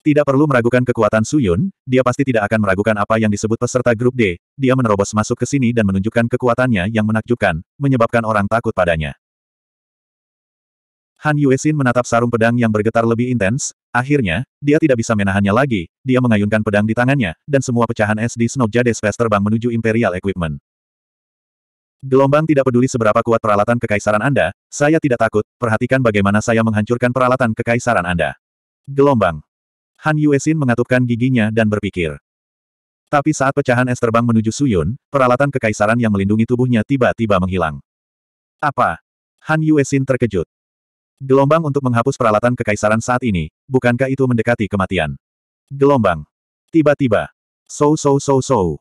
Tidak perlu meragukan kekuatan Suyun, dia pasti tidak akan meragukan apa yang disebut peserta grup D. Dia menerobos masuk ke sini dan menunjukkan kekuatannya yang menakjubkan, menyebabkan orang takut padanya. Han Yuexin menatap sarung pedang yang bergetar lebih intens, akhirnya, dia tidak bisa menahannya lagi, dia mengayunkan pedang di tangannya, dan semua pecahan es di Snow Jade Space terbang menuju Imperial Equipment. Gelombang tidak peduli seberapa kuat peralatan kekaisaran Anda, saya tidak takut, perhatikan bagaimana saya menghancurkan peralatan kekaisaran Anda. Gelombang. Han Yuesin mengatupkan giginya dan berpikir. Tapi saat pecahan es terbang menuju Suyun, peralatan kekaisaran yang melindungi tubuhnya tiba-tiba menghilang. Apa? Han Yuesin terkejut. Gelombang untuk menghapus peralatan kekaisaran saat ini, bukankah itu mendekati kematian? Gelombang. Tiba-tiba. So so so so.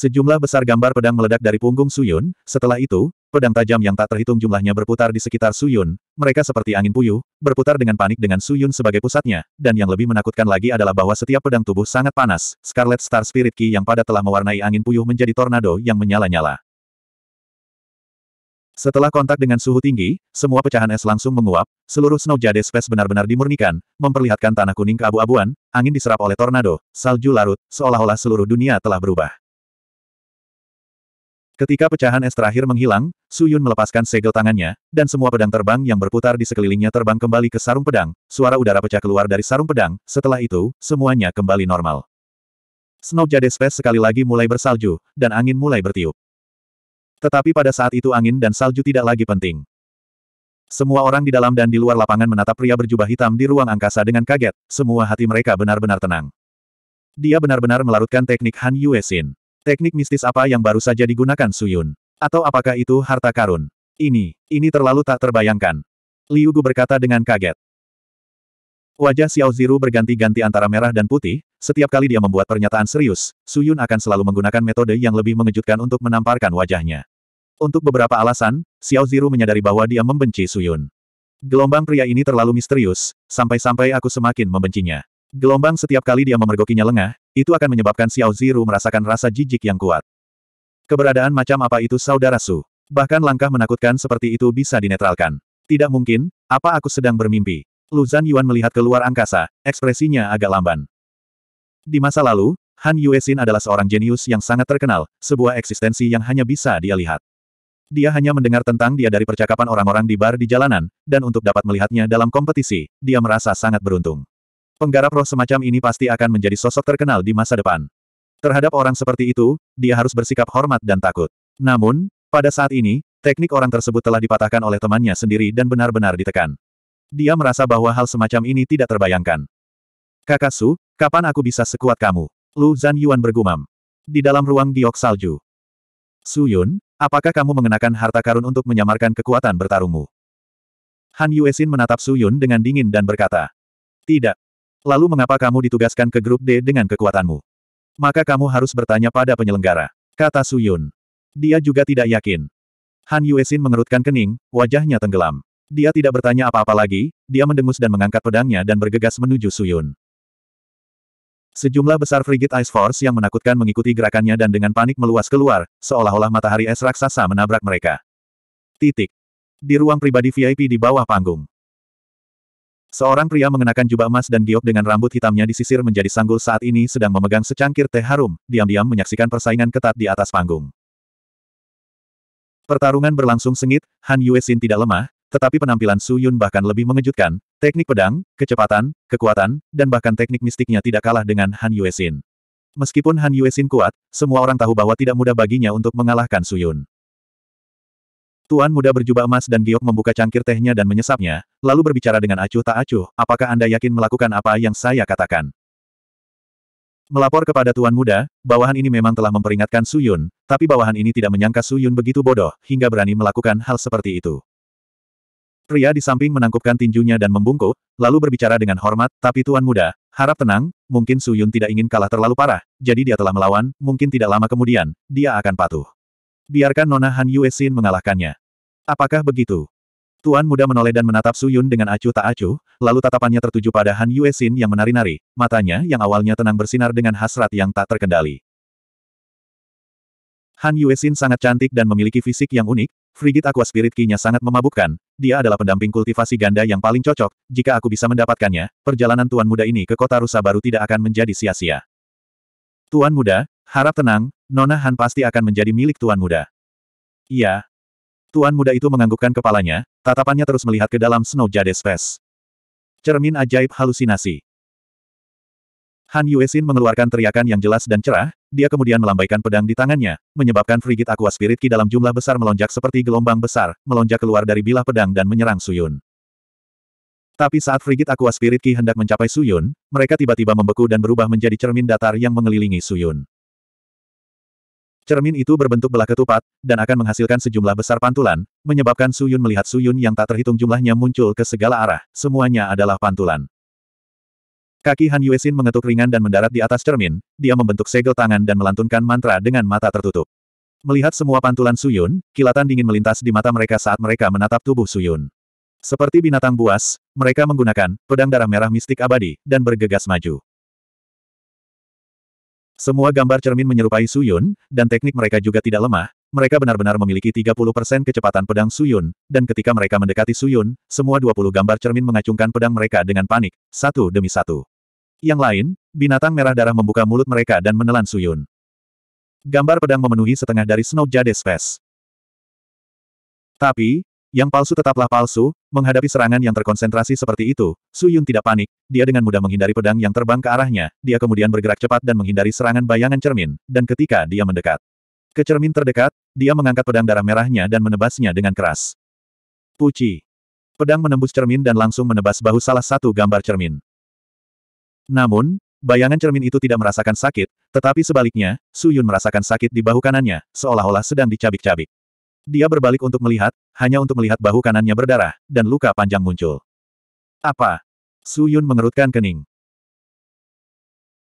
Sejumlah besar gambar pedang meledak dari punggung Suyun, setelah itu, pedang tajam yang tak terhitung jumlahnya berputar di sekitar Suyun, mereka seperti angin puyuh, berputar dengan panik dengan Suyun sebagai pusatnya, dan yang lebih menakutkan lagi adalah bahwa setiap pedang tubuh sangat panas, Scarlet Star Spirit Key yang pada telah mewarnai angin puyuh menjadi tornado yang menyala-nyala. Setelah kontak dengan suhu tinggi, semua pecahan es langsung menguap, seluruh Snow Jade Space benar-benar dimurnikan, memperlihatkan tanah kuning keabu-abuan, angin diserap oleh tornado, salju larut, seolah-olah seluruh dunia telah berubah. Ketika pecahan es terakhir menghilang, Su Yun melepaskan segel tangannya, dan semua pedang terbang yang berputar di sekelilingnya terbang kembali ke sarung pedang, suara udara pecah keluar dari sarung pedang, setelah itu, semuanya kembali normal. Snow Jade Space sekali lagi mulai bersalju, dan angin mulai bertiup. Tetapi pada saat itu angin dan salju tidak lagi penting. Semua orang di dalam dan di luar lapangan menatap pria berjubah hitam di ruang angkasa dengan kaget, semua hati mereka benar-benar tenang. Dia benar-benar melarutkan teknik Han Yue Xin. Teknik mistis apa yang baru saja digunakan Suyun? Atau apakah itu harta karun? Ini, ini terlalu tak terbayangkan. Liu Gu berkata dengan kaget. Wajah Xiao Ziru berganti-ganti antara merah dan putih, setiap kali dia membuat pernyataan serius, Suyun akan selalu menggunakan metode yang lebih mengejutkan untuk menamparkan wajahnya. Untuk beberapa alasan, Xiao Ziru menyadari bahwa dia membenci Suyun. Gelombang pria ini terlalu misterius, sampai-sampai aku semakin membencinya. Gelombang setiap kali dia memergokinya lengah, itu akan menyebabkan Xiao Ziru merasakan rasa jijik yang kuat. Keberadaan macam apa itu saudara Su? Bahkan langkah menakutkan seperti itu bisa dinetralkan. Tidak mungkin, apa aku sedang bermimpi? Lu Zan Yuan melihat keluar angkasa, ekspresinya agak lamban. Di masa lalu, Han Yue Xin adalah seorang jenius yang sangat terkenal, sebuah eksistensi yang hanya bisa dia lihat. Dia hanya mendengar tentang dia dari percakapan orang-orang di bar di jalanan, dan untuk dapat melihatnya dalam kompetisi, dia merasa sangat beruntung. Penggarap roh semacam ini pasti akan menjadi sosok terkenal di masa depan. Terhadap orang seperti itu, dia harus bersikap hormat dan takut. Namun, pada saat ini, teknik orang tersebut telah dipatahkan oleh temannya sendiri dan benar-benar ditekan. Dia merasa bahwa hal semacam ini tidak terbayangkan. Kakak Su, kapan aku bisa sekuat kamu? Lu Zan Yuan bergumam. Di dalam ruang giok salju. Su Yun, apakah kamu mengenakan harta karun untuk menyamarkan kekuatan bertarungmu? Han Yuesin menatap Su Yun dengan dingin dan berkata. Tidak, Lalu mengapa kamu ditugaskan ke grup D dengan kekuatanmu? Maka kamu harus bertanya pada penyelenggara. Kata Suyun. Dia juga tidak yakin. Han Yuesin mengerutkan kening, wajahnya tenggelam. Dia tidak bertanya apa-apa lagi, dia mendengus dan mengangkat pedangnya dan bergegas menuju Suyun. Sejumlah besar frigate Ice Force yang menakutkan mengikuti gerakannya dan dengan panik meluas keluar, seolah-olah matahari es raksasa menabrak mereka. Titik. Di ruang pribadi VIP di bawah panggung. Seorang pria mengenakan jubah emas dan giok dengan rambut hitamnya disisir menjadi sanggul saat ini sedang memegang secangkir teh harum, diam-diam menyaksikan persaingan ketat di atas panggung. Pertarungan berlangsung sengit, Han Xin tidak lemah, tetapi penampilan Su Yun bahkan lebih mengejutkan, teknik pedang, kecepatan, kekuatan, dan bahkan teknik mistiknya tidak kalah dengan Han Xin. Meskipun Han Xin kuat, semua orang tahu bahwa tidak mudah baginya untuk mengalahkan Su Yun. Tuan muda berjubah emas dan giok membuka cangkir tehnya dan menyesapnya, lalu berbicara dengan acuh tak acuh, apakah Anda yakin melakukan apa yang saya katakan? Melapor kepada Tuan muda, bawahan ini memang telah memperingatkan Suyun, tapi bawahan ini tidak menyangka Suyun begitu bodoh, hingga berani melakukan hal seperti itu. Pria di samping menangkupkan tinjunya dan membungkuk, lalu berbicara dengan hormat, tapi Tuan Muda, harap tenang, mungkin Suyun tidak ingin kalah terlalu parah, jadi dia telah melawan, mungkin tidak lama kemudian, dia akan patuh. Biarkan Nona Han Yuesin mengalahkannya. Apakah begitu? Tuan muda menoleh dan menatap Su Yun dengan acuh tak acuh, lalu tatapannya tertuju pada Han Yuesin yang menari-nari, matanya yang awalnya tenang bersinar dengan hasrat yang tak terkendali. Han Yuesin sangat cantik dan memiliki fisik yang unik, frigit aqua spirit key nya sangat memabukkan, dia adalah pendamping kultivasi ganda yang paling cocok, jika aku bisa mendapatkannya, perjalanan tuan muda ini ke kota rusa baru tidak akan menjadi sia-sia. Tuan muda, Harap tenang, Nona Han pasti akan menjadi milik Tuan Muda. Iya. Tuan Muda itu menganggukkan kepalanya, tatapannya terus melihat ke dalam Snow Jade Space. Cermin ajaib halusinasi. Han Yuesin mengeluarkan teriakan yang jelas dan cerah, dia kemudian melambaikan pedang di tangannya, menyebabkan frigit aqua spirit ki dalam jumlah besar melonjak seperti gelombang besar, melonjak keluar dari bilah pedang dan menyerang Suyun. Tapi saat frigit aqua spirit ki hendak mencapai Suyun, mereka tiba-tiba membeku dan berubah menjadi cermin datar yang mengelilingi Suyun. Cermin itu berbentuk belah ketupat, dan akan menghasilkan sejumlah besar pantulan, menyebabkan Suyun melihat Suyun yang tak terhitung jumlahnya muncul ke segala arah, semuanya adalah pantulan. Kaki Han Yuesin mengetuk ringan dan mendarat di atas cermin, dia membentuk segel tangan dan melantunkan mantra dengan mata tertutup. Melihat semua pantulan Suyun, kilatan dingin melintas di mata mereka saat mereka menatap tubuh Suyun. Seperti binatang buas, mereka menggunakan pedang darah merah mistik abadi dan bergegas maju. Semua gambar cermin menyerupai Suyun, dan teknik mereka juga tidak lemah, mereka benar-benar memiliki 30% kecepatan pedang Suyun, dan ketika mereka mendekati Suyun, semua 20 gambar cermin mengacungkan pedang mereka dengan panik, satu demi satu. Yang lain, binatang merah darah membuka mulut mereka dan menelan Suyun. Gambar pedang memenuhi setengah dari Snow Jade Space. Tapi, yang palsu tetaplah palsu, menghadapi serangan yang terkonsentrasi seperti itu, Su Yun tidak panik, dia dengan mudah menghindari pedang yang terbang ke arahnya, dia kemudian bergerak cepat dan menghindari serangan bayangan cermin, dan ketika dia mendekat ke cermin terdekat, dia mengangkat pedang darah merahnya dan menebasnya dengan keras. Puci. Pedang menembus cermin dan langsung menebas bahu salah satu gambar cermin. Namun, Bayangan cermin itu tidak merasakan sakit, tetapi sebaliknya, Su Yun merasakan sakit di bahu kanannya, seolah-olah sedang dicabik-cabik. Dia berbalik untuk melihat, hanya untuk melihat bahu kanannya berdarah, dan luka panjang muncul. Apa? Su Yun mengerutkan kening.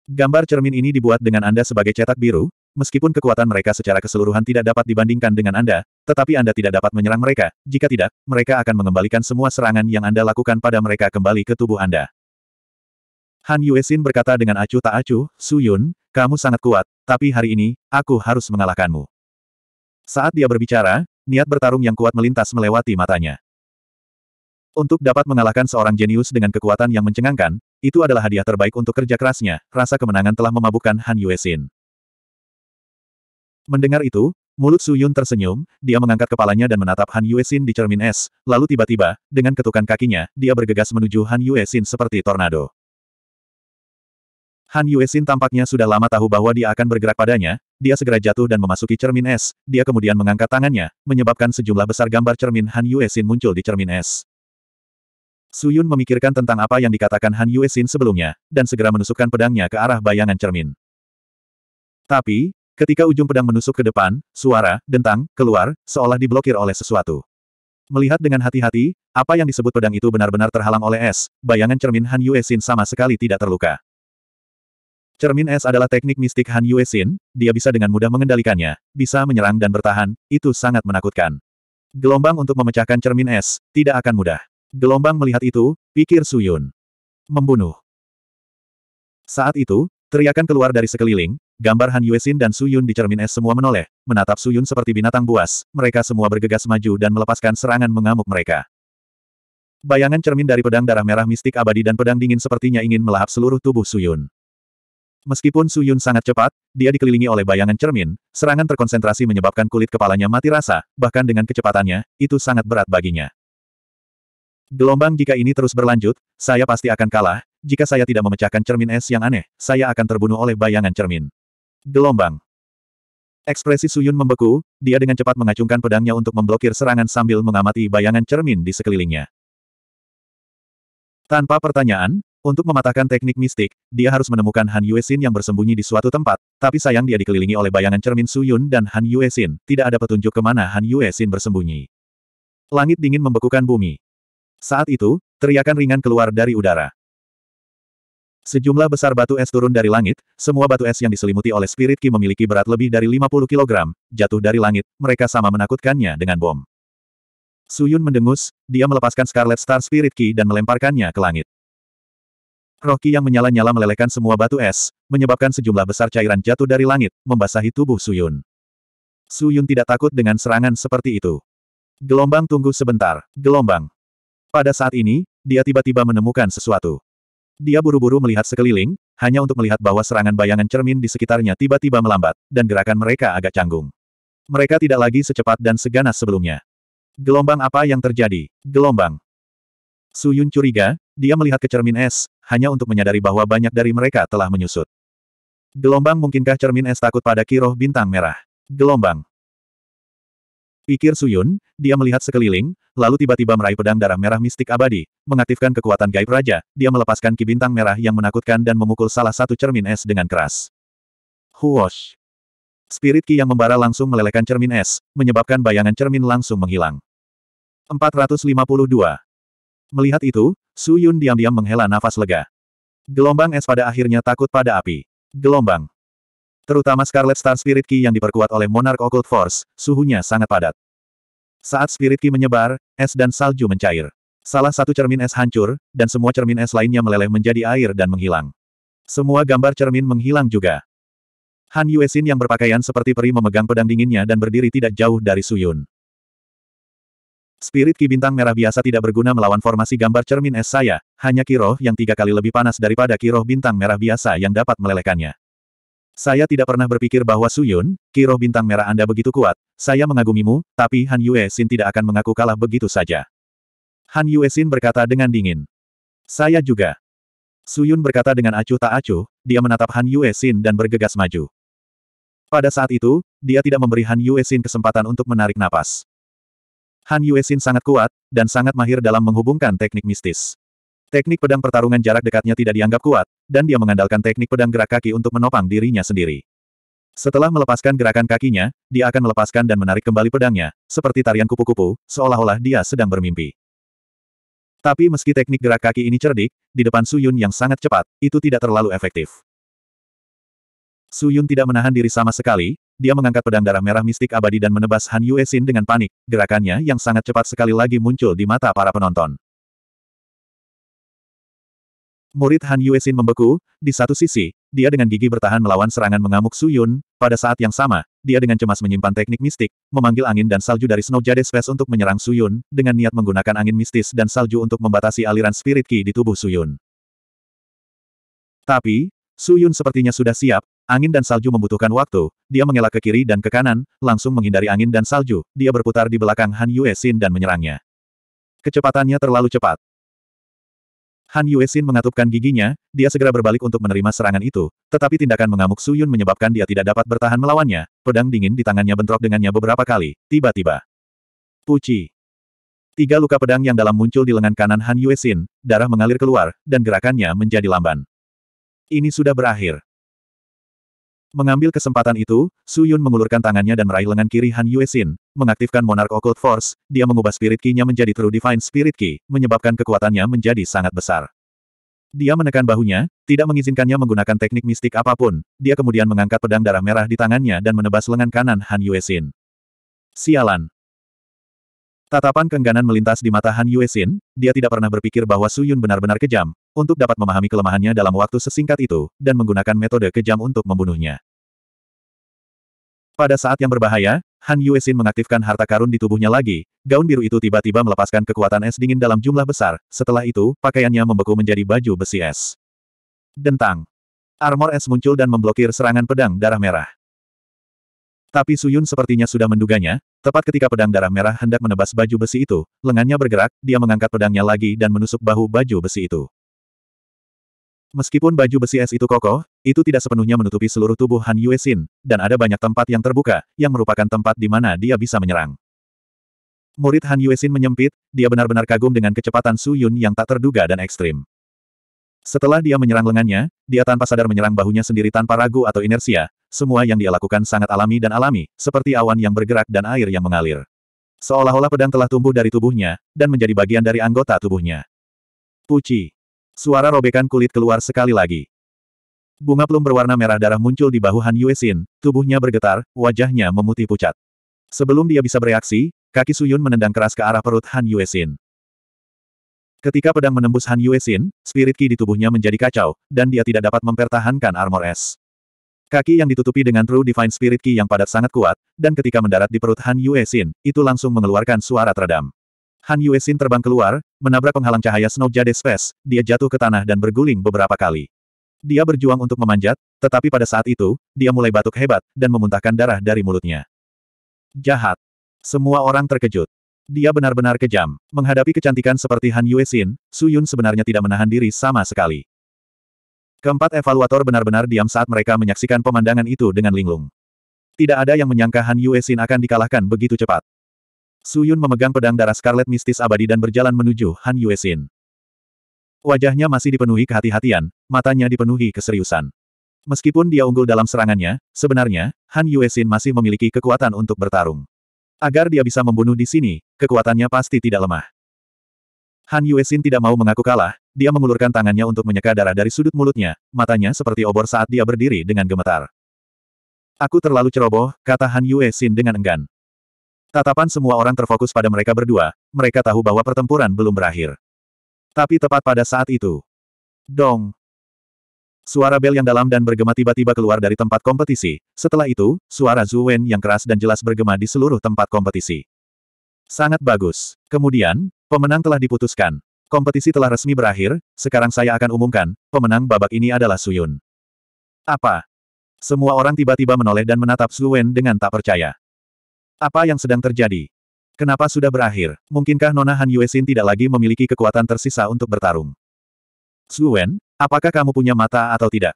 Gambar cermin ini dibuat dengan Anda sebagai cetak biru, meskipun kekuatan mereka secara keseluruhan tidak dapat dibandingkan dengan Anda, tetapi Anda tidak dapat menyerang mereka, jika tidak, mereka akan mengembalikan semua serangan yang Anda lakukan pada mereka kembali ke tubuh Anda. Han Yuesin berkata dengan acuh tak acuh, Su Yun, kamu sangat kuat, tapi hari ini, aku harus mengalahkanmu. Saat dia berbicara, niat bertarung yang kuat melintas melewati matanya. Untuk dapat mengalahkan seorang jenius dengan kekuatan yang mencengangkan, itu adalah hadiah terbaik untuk kerja kerasnya, rasa kemenangan telah memabukkan Han Yuesin. Mendengar itu, mulut Su Yun tersenyum, dia mengangkat kepalanya dan menatap Han Yuesin di cermin es, lalu tiba-tiba, dengan ketukan kakinya, dia bergegas menuju Han Yuesin seperti tornado. Han Yuesin tampaknya sudah lama tahu bahwa dia akan bergerak padanya, dia segera jatuh dan memasuki cermin es, dia kemudian mengangkat tangannya, menyebabkan sejumlah besar gambar cermin Han Yuesin muncul di cermin es. Su Yun memikirkan tentang apa yang dikatakan Han Yuesin sebelumnya, dan segera menusukkan pedangnya ke arah bayangan cermin. Tapi, ketika ujung pedang menusuk ke depan, suara, dentang, keluar, seolah diblokir oleh sesuatu. Melihat dengan hati-hati, apa yang disebut pedang itu benar-benar terhalang oleh es, bayangan cermin Han Yuesin sama sekali tidak terluka. Cermin es adalah teknik mistik Han Yue Xin, dia bisa dengan mudah mengendalikannya, bisa menyerang dan bertahan, itu sangat menakutkan. Gelombang untuk memecahkan cermin es, tidak akan mudah. Gelombang melihat itu, pikir Suyun. Membunuh. Saat itu, teriakan keluar dari sekeliling, gambar Han Yue Xin dan Suyun di cermin es semua menoleh, menatap Suyun seperti binatang buas, mereka semua bergegas maju dan melepaskan serangan mengamuk mereka. Bayangan cermin dari pedang darah merah mistik abadi dan pedang dingin sepertinya ingin melahap seluruh tubuh Suyun. Meskipun Su Yun sangat cepat, dia dikelilingi oleh bayangan cermin, serangan terkonsentrasi menyebabkan kulit kepalanya mati rasa, bahkan dengan kecepatannya, itu sangat berat baginya. Gelombang jika ini terus berlanjut, saya pasti akan kalah, jika saya tidak memecahkan cermin es yang aneh, saya akan terbunuh oleh bayangan cermin. Gelombang. Ekspresi Su Yun membeku, dia dengan cepat mengacungkan pedangnya untuk memblokir serangan sambil mengamati bayangan cermin di sekelilingnya. Tanpa pertanyaan, untuk mematahkan teknik mistik, dia harus menemukan Han Yuesin yang bersembunyi di suatu tempat, tapi sayang dia dikelilingi oleh bayangan cermin Su Yun dan Han Yuesin, tidak ada petunjuk kemana Han Yuesin bersembunyi. Langit dingin membekukan bumi. Saat itu, teriakan ringan keluar dari udara. Sejumlah besar batu es turun dari langit, semua batu es yang diselimuti oleh spirit Ki memiliki berat lebih dari 50 kg, jatuh dari langit, mereka sama menakutkannya dengan bom. Suyun mendengus, dia melepaskan Scarlet Star Spirit Key dan melemparkannya ke langit. Rocky yang menyala-nyala melelehkan semua batu es, menyebabkan sejumlah besar cairan jatuh dari langit, membasahi tubuh Suyun. Suyun tidak takut dengan serangan seperti itu. Gelombang tunggu sebentar, gelombang. Pada saat ini, dia tiba-tiba menemukan sesuatu. Dia buru-buru melihat sekeliling, hanya untuk melihat bahwa serangan bayangan cermin di sekitarnya tiba-tiba melambat, dan gerakan mereka agak canggung. Mereka tidak lagi secepat dan seganas sebelumnya. Gelombang apa yang terjadi? Gelombang. Su Yun curiga, dia melihat ke cermin es, hanya untuk menyadari bahwa banyak dari mereka telah menyusut. Gelombang mungkinkah cermin es takut pada kiroh bintang merah? Gelombang. Pikir Su Yun. dia melihat sekeliling, lalu tiba-tiba meraih pedang darah merah mistik abadi, mengaktifkan kekuatan gaib raja, dia melepaskan ki bintang merah yang menakutkan dan memukul salah satu cermin es dengan keras. Huosh! Spirit ki yang membara langsung melelehkan cermin es, menyebabkan bayangan cermin langsung menghilang. 452. Melihat itu, Su Yun diam-diam menghela nafas lega. Gelombang es pada akhirnya takut pada api. Gelombang. Terutama Scarlet Star Spirit Key yang diperkuat oleh Monarch Occult Force, suhunya sangat padat. Saat Spirit Key menyebar, es dan salju mencair. Salah satu cermin es hancur, dan semua cermin es lainnya meleleh menjadi air dan menghilang. Semua gambar cermin menghilang juga. Han Yuesin yang berpakaian seperti peri memegang pedang dinginnya dan berdiri tidak jauh dari Suyun. Spirit Ki Bintang Merah biasa tidak berguna melawan formasi gambar cermin es saya, hanya Kiroh yang tiga kali lebih panas daripada Kiroh Bintang Merah biasa yang dapat melelehkannya. Saya tidak pernah berpikir bahwa Suyun, Kiroh Bintang Merah Anda begitu kuat, saya mengagumimu, tapi Han Yue Xin tidak akan mengaku kalah begitu saja. Han Yue Xin berkata dengan dingin. Saya juga. Suyun berkata dengan acuh tak acuh, dia menatap Han Yue Xin dan bergegas maju. Pada saat itu, dia tidak memberi Han Yue Xin kesempatan untuk menarik napas. Han Yuesin sangat kuat, dan sangat mahir dalam menghubungkan teknik mistis. Teknik pedang pertarungan jarak dekatnya tidak dianggap kuat, dan dia mengandalkan teknik pedang gerak kaki untuk menopang dirinya sendiri. Setelah melepaskan gerakan kakinya, dia akan melepaskan dan menarik kembali pedangnya, seperti tarian kupu-kupu, seolah-olah dia sedang bermimpi. Tapi meski teknik gerak kaki ini cerdik, di depan Suyun yang sangat cepat, itu tidak terlalu efektif. Su Yun tidak menahan diri sama sekali, dia mengangkat pedang darah merah mistik abadi dan menebas Han Yue Xin dengan panik, gerakannya yang sangat cepat sekali lagi muncul di mata para penonton. Murid Han Yue Xin membeku, di satu sisi, dia dengan gigi bertahan melawan serangan mengamuk Su Yun. pada saat yang sama, dia dengan cemas menyimpan teknik mistik, memanggil angin dan salju dari Snow Jade Space untuk menyerang Su Yun dengan niat menggunakan angin mistis dan salju untuk membatasi aliran spirit ki di tubuh Su Yun. Tapi, Su Yun sepertinya sudah siap, Angin dan salju membutuhkan waktu, dia mengelak ke kiri dan ke kanan, langsung menghindari angin dan salju, dia berputar di belakang Han Yuesin dan menyerangnya. Kecepatannya terlalu cepat. Han Yuesin mengatupkan giginya, dia segera berbalik untuk menerima serangan itu, tetapi tindakan mengamuk Su Yun menyebabkan dia tidak dapat bertahan melawannya, pedang dingin di tangannya bentrok dengannya beberapa kali, tiba-tiba. Puci. Tiga luka pedang yang dalam muncul di lengan kanan Han Yuesin, darah mengalir keluar, dan gerakannya menjadi lamban. Ini sudah berakhir. Mengambil kesempatan itu, Su Yun mengulurkan tangannya dan meraih lengan kiri Han Yuesin, mengaktifkan Monarch Occult Force, dia mengubah Spirit Key-nya menjadi True Divine Spirit Key, menyebabkan kekuatannya menjadi sangat besar. Dia menekan bahunya, tidak mengizinkannya menggunakan teknik mistik apapun, dia kemudian mengangkat pedang darah merah di tangannya dan menebas lengan kanan Han Yuesin. Sialan. Tatapan kengganan melintas di mata Han Yuesin, dia tidak pernah berpikir bahwa Su Yun benar-benar kejam, untuk dapat memahami kelemahannya dalam waktu sesingkat itu, dan menggunakan metode kejam untuk membunuhnya. Pada saat yang berbahaya, Han Yuexin mengaktifkan harta karun di tubuhnya lagi, gaun biru itu tiba-tiba melepaskan kekuatan es dingin dalam jumlah besar, setelah itu, pakaiannya membeku menjadi baju besi es. Dentang. Armor es muncul dan memblokir serangan pedang darah merah. Tapi Suyun sepertinya sudah menduganya, tepat ketika pedang darah merah hendak menebas baju besi itu, lengannya bergerak, dia mengangkat pedangnya lagi dan menusuk bahu baju besi itu. Meskipun baju besi es itu kokoh, itu tidak sepenuhnya menutupi seluruh tubuh Han Yue Xin, dan ada banyak tempat yang terbuka, yang merupakan tempat di mana dia bisa menyerang. Murid Han Yue Xin menyempit, dia benar-benar kagum dengan kecepatan Su Yun yang tak terduga dan ekstrim. Setelah dia menyerang lengannya, dia tanpa sadar menyerang bahunya sendiri tanpa ragu atau inersia, semua yang dia lakukan sangat alami dan alami, seperti awan yang bergerak dan air yang mengalir. Seolah-olah pedang telah tumbuh dari tubuhnya, dan menjadi bagian dari anggota tubuhnya. Puci. Suara robekan kulit keluar sekali lagi. Bunga plum berwarna merah darah muncul di bahu Han Yuesin, tubuhnya bergetar, wajahnya memutih pucat. Sebelum dia bisa bereaksi, kaki Suyun menendang keras ke arah perut Han Yuesin. Ketika pedang menembus Han Yuesin, spirit ki di tubuhnya menjadi kacau, dan dia tidak dapat mempertahankan armor es. Kaki yang ditutupi dengan true divine spirit ki yang padat sangat kuat, dan ketika mendarat di perut Han Yuesin, itu langsung mengeluarkan suara teredam. Han Yuesin terbang keluar, menabrak penghalang cahaya Snow Jade Space, dia jatuh ke tanah dan berguling beberapa kali. Dia berjuang untuk memanjat, tetapi pada saat itu, dia mulai batuk hebat, dan memuntahkan darah dari mulutnya. Jahat. Semua orang terkejut. Dia benar-benar kejam. Menghadapi kecantikan seperti Han Yuexin, Su Yun sebenarnya tidak menahan diri sama sekali. Keempat evaluator benar-benar diam saat mereka menyaksikan pemandangan itu dengan linglung. Tidak ada yang menyangka Han Yue Yuexin akan dikalahkan begitu cepat. Su Yun memegang pedang darah Scarlet mistis abadi dan berjalan menuju Han Yue Xin. Wajahnya masih dipenuhi kehati-hatian, matanya dipenuhi keseriusan. Meskipun dia unggul dalam serangannya, sebenarnya, Han Yue Xin masih memiliki kekuatan untuk bertarung. Agar dia bisa membunuh di sini, kekuatannya pasti tidak lemah. Han Yue Xin tidak mau mengaku kalah, dia mengulurkan tangannya untuk menyeka darah dari sudut mulutnya, matanya seperti obor saat dia berdiri dengan gemetar. Aku terlalu ceroboh, kata Han Yue Xin dengan enggan. Tatapan semua orang terfokus pada mereka berdua, mereka tahu bahwa pertempuran belum berakhir. Tapi tepat pada saat itu. Dong. Suara bel yang dalam dan bergema tiba-tiba keluar dari tempat kompetisi, setelah itu, suara Zhu Wen yang keras dan jelas bergema di seluruh tempat kompetisi. Sangat bagus. Kemudian, pemenang telah diputuskan. Kompetisi telah resmi berakhir, sekarang saya akan umumkan, pemenang babak ini adalah Suyun. Apa? Semua orang tiba-tiba menoleh dan menatap Zhu Wen dengan tak percaya. Apa yang sedang terjadi? Kenapa sudah berakhir? Mungkinkah Nona Han Yuesin tidak lagi memiliki kekuatan tersisa untuk bertarung? Zuwen, apakah kamu punya mata atau tidak?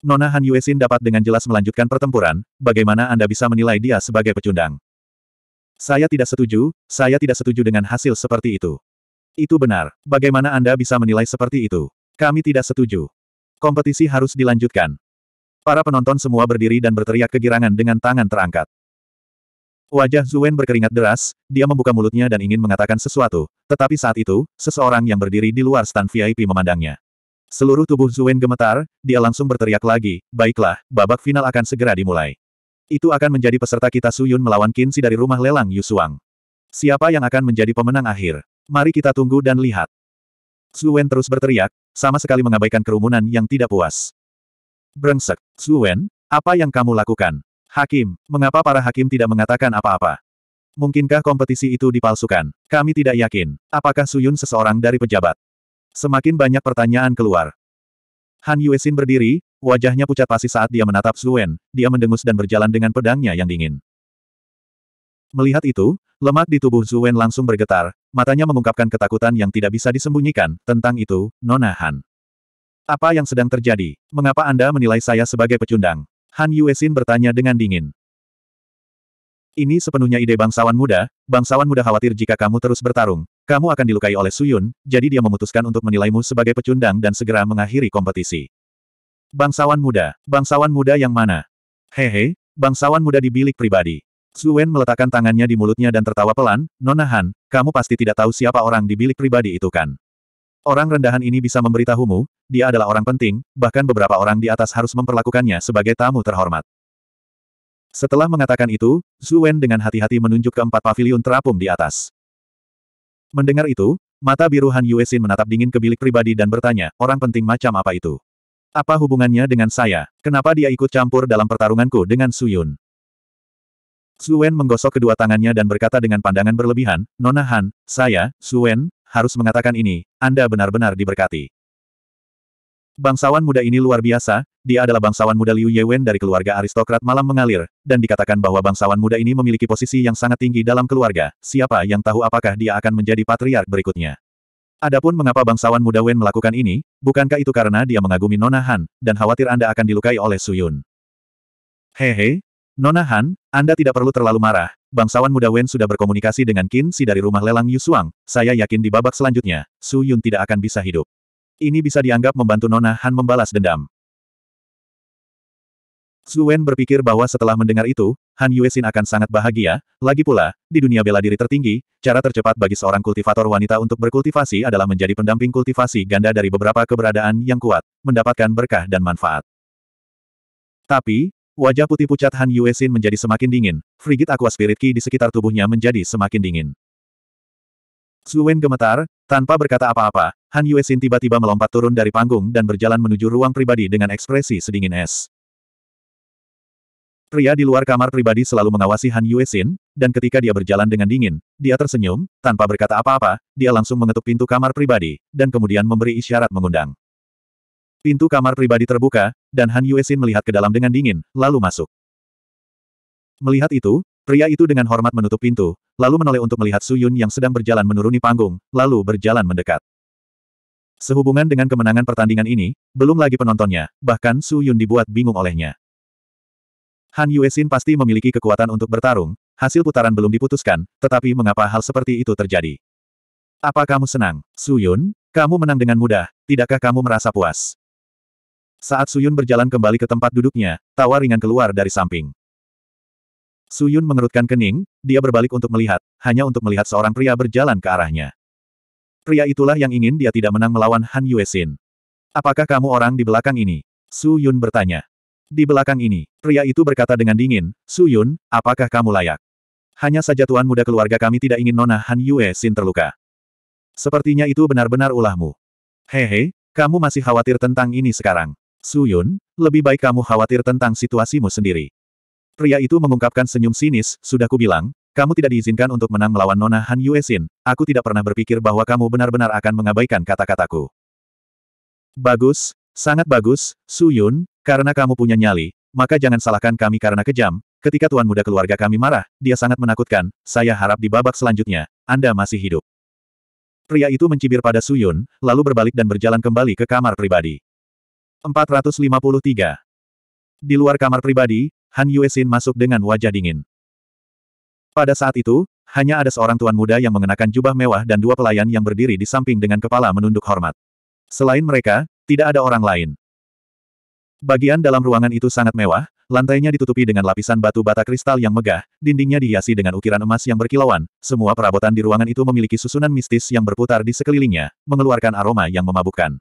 Nona Han Yuesin dapat dengan jelas melanjutkan pertempuran, bagaimana Anda bisa menilai dia sebagai pecundang? Saya tidak setuju, saya tidak setuju dengan hasil seperti itu. Itu benar, bagaimana Anda bisa menilai seperti itu? Kami tidak setuju. Kompetisi harus dilanjutkan. Para penonton semua berdiri dan berteriak kegirangan dengan tangan terangkat. Wajah Zuen berkeringat deras, dia membuka mulutnya dan ingin mengatakan sesuatu, tetapi saat itu, seseorang yang berdiri di luar Stan VIP memandangnya. Seluruh tubuh Zuen gemetar, dia langsung berteriak lagi, baiklah, babak final akan segera dimulai. Itu akan menjadi peserta kita Suyun melawan Kinsi dari rumah lelang Yusuang. Siapa yang akan menjadi pemenang akhir? Mari kita tunggu dan lihat. Zuen terus berteriak, sama sekali mengabaikan kerumunan yang tidak puas. Brengsek, Zuen, apa yang kamu lakukan? Hakim, mengapa para hakim tidak mengatakan apa-apa? Mungkinkah kompetisi itu dipalsukan? Kami tidak yakin. Apakah Suyun seseorang dari pejabat? Semakin banyak pertanyaan keluar. Han Yuesin berdiri, wajahnya pucat pasi saat dia menatap Suwen, dia mendengus dan berjalan dengan pedangnya yang dingin. Melihat itu, lemak di tubuh Suwen langsung bergetar, matanya mengungkapkan ketakutan yang tidak bisa disembunyikan, tentang itu, Nona Han. Apa yang sedang terjadi? Mengapa Anda menilai saya sebagai pecundang? Han Yuesin bertanya dengan dingin. Ini sepenuhnya ide bangsawan muda, bangsawan muda khawatir jika kamu terus bertarung, kamu akan dilukai oleh Suyun, jadi dia memutuskan untuk menilaimu sebagai pecundang dan segera mengakhiri kompetisi. Bangsawan muda, bangsawan muda yang mana? Hehe, bangsawan muda di bilik pribadi. Suwen meletakkan tangannya di mulutnya dan tertawa pelan, Nona Han, kamu pasti tidak tahu siapa orang di bilik pribadi itu kan? Orang rendahan ini bisa memberitahumu, dia adalah orang penting, bahkan beberapa orang di atas harus memperlakukannya sebagai tamu terhormat. Setelah mengatakan itu, Zhu Wen dengan hati-hati menunjuk ke empat paviliun terapung di atas. Mendengar itu, mata biru Han Xin menatap dingin ke bilik pribadi dan bertanya, orang penting macam apa itu? Apa hubungannya dengan saya? Kenapa dia ikut campur dalam pertarunganku dengan Su Yun? Su Wen menggosok kedua tangannya dan berkata dengan pandangan berlebihan, Nona Han, saya, Su Wen, harus mengatakan ini, Anda benar-benar diberkati. Bangsawan muda ini luar biasa, dia adalah bangsawan muda Liu Yewen dari keluarga aristokrat malam mengalir, dan dikatakan bahwa bangsawan muda ini memiliki posisi yang sangat tinggi dalam keluarga, siapa yang tahu apakah dia akan menjadi patriark berikutnya. Adapun mengapa bangsawan muda Wen melakukan ini, bukankah itu karena dia mengagumi Nona Han, dan khawatir Anda akan dilukai oleh Suyun. Hehe, Nona Han, Anda tidak perlu terlalu marah, Bangsawan muda Wen sudah berkomunikasi dengan Qin Si dari rumah lelang Yu Suang, saya yakin di babak selanjutnya, Su Yun tidak akan bisa hidup. Ini bisa dianggap membantu Nona Han membalas dendam. Su Wen berpikir bahwa setelah mendengar itu, Han Yuexin akan sangat bahagia, lagi pula, di dunia bela diri tertinggi, cara tercepat bagi seorang kultivator wanita untuk berkultivasi adalah menjadi pendamping kultivasi ganda dari beberapa keberadaan yang kuat, mendapatkan berkah dan manfaat. Tapi, Wajah putih pucat Han Yuesin menjadi semakin dingin, frigit aqua spirit ki di sekitar tubuhnya menjadi semakin dingin. Suwen gemetar, tanpa berkata apa-apa, Han Yuesin tiba-tiba melompat turun dari panggung dan berjalan menuju ruang pribadi dengan ekspresi sedingin es. Pria di luar kamar pribadi selalu mengawasi Han Yuesin, dan ketika dia berjalan dengan dingin, dia tersenyum, tanpa berkata apa-apa, dia langsung mengetuk pintu kamar pribadi, dan kemudian memberi isyarat mengundang. Pintu kamar pribadi terbuka, dan Han Yuesin melihat ke dalam dengan dingin, lalu masuk. Melihat itu, pria itu dengan hormat menutup pintu, lalu menoleh untuk melihat Su Yun yang sedang berjalan menuruni panggung, lalu berjalan mendekat. Sehubungan dengan kemenangan pertandingan ini, belum lagi penontonnya, bahkan Su Yun dibuat bingung olehnya. Han Yuesin pasti memiliki kekuatan untuk bertarung, hasil putaran belum diputuskan, tetapi mengapa hal seperti itu terjadi? Apa kamu senang, Su Yun? Kamu menang dengan mudah, tidakkah kamu merasa puas? Saat Suyun berjalan kembali ke tempat duduknya, tawa ringan keluar dari samping. Suyun mengerutkan kening, dia berbalik untuk melihat, hanya untuk melihat seorang pria berjalan ke arahnya. Pria itulah yang ingin dia tidak menang melawan Han Yuesin. Apakah kamu orang di belakang ini? Suyun bertanya. Di belakang ini, pria itu berkata dengan dingin, Suyun, apakah kamu layak? Hanya saja tuan muda keluarga kami tidak ingin nona Han Yuesin terluka. Sepertinya itu benar-benar ulahmu. Hehe, kamu masih khawatir tentang ini sekarang. Suyun, lebih baik kamu khawatir tentang situasimu sendiri. Pria itu mengungkapkan senyum sinis, sudah kubilang, kamu tidak diizinkan untuk menang melawan Nona Han Yuesin, aku tidak pernah berpikir bahwa kamu benar-benar akan mengabaikan kata-kataku. Bagus, sangat bagus, Suyun, karena kamu punya nyali, maka jangan salahkan kami karena kejam, ketika tuan muda keluarga kami marah, dia sangat menakutkan, saya harap di babak selanjutnya, Anda masih hidup. Pria itu mencibir pada Suyun, lalu berbalik dan berjalan kembali ke kamar pribadi. 453. Di luar kamar pribadi, Han Yuexin masuk dengan wajah dingin. Pada saat itu, hanya ada seorang tuan muda yang mengenakan jubah mewah dan dua pelayan yang berdiri di samping dengan kepala menunduk hormat. Selain mereka, tidak ada orang lain. Bagian dalam ruangan itu sangat mewah, lantainya ditutupi dengan lapisan batu bata kristal yang megah, dindingnya dihiasi dengan ukiran emas yang berkilauan, semua perabotan di ruangan itu memiliki susunan mistis yang berputar di sekelilingnya, mengeluarkan aroma yang memabukkan.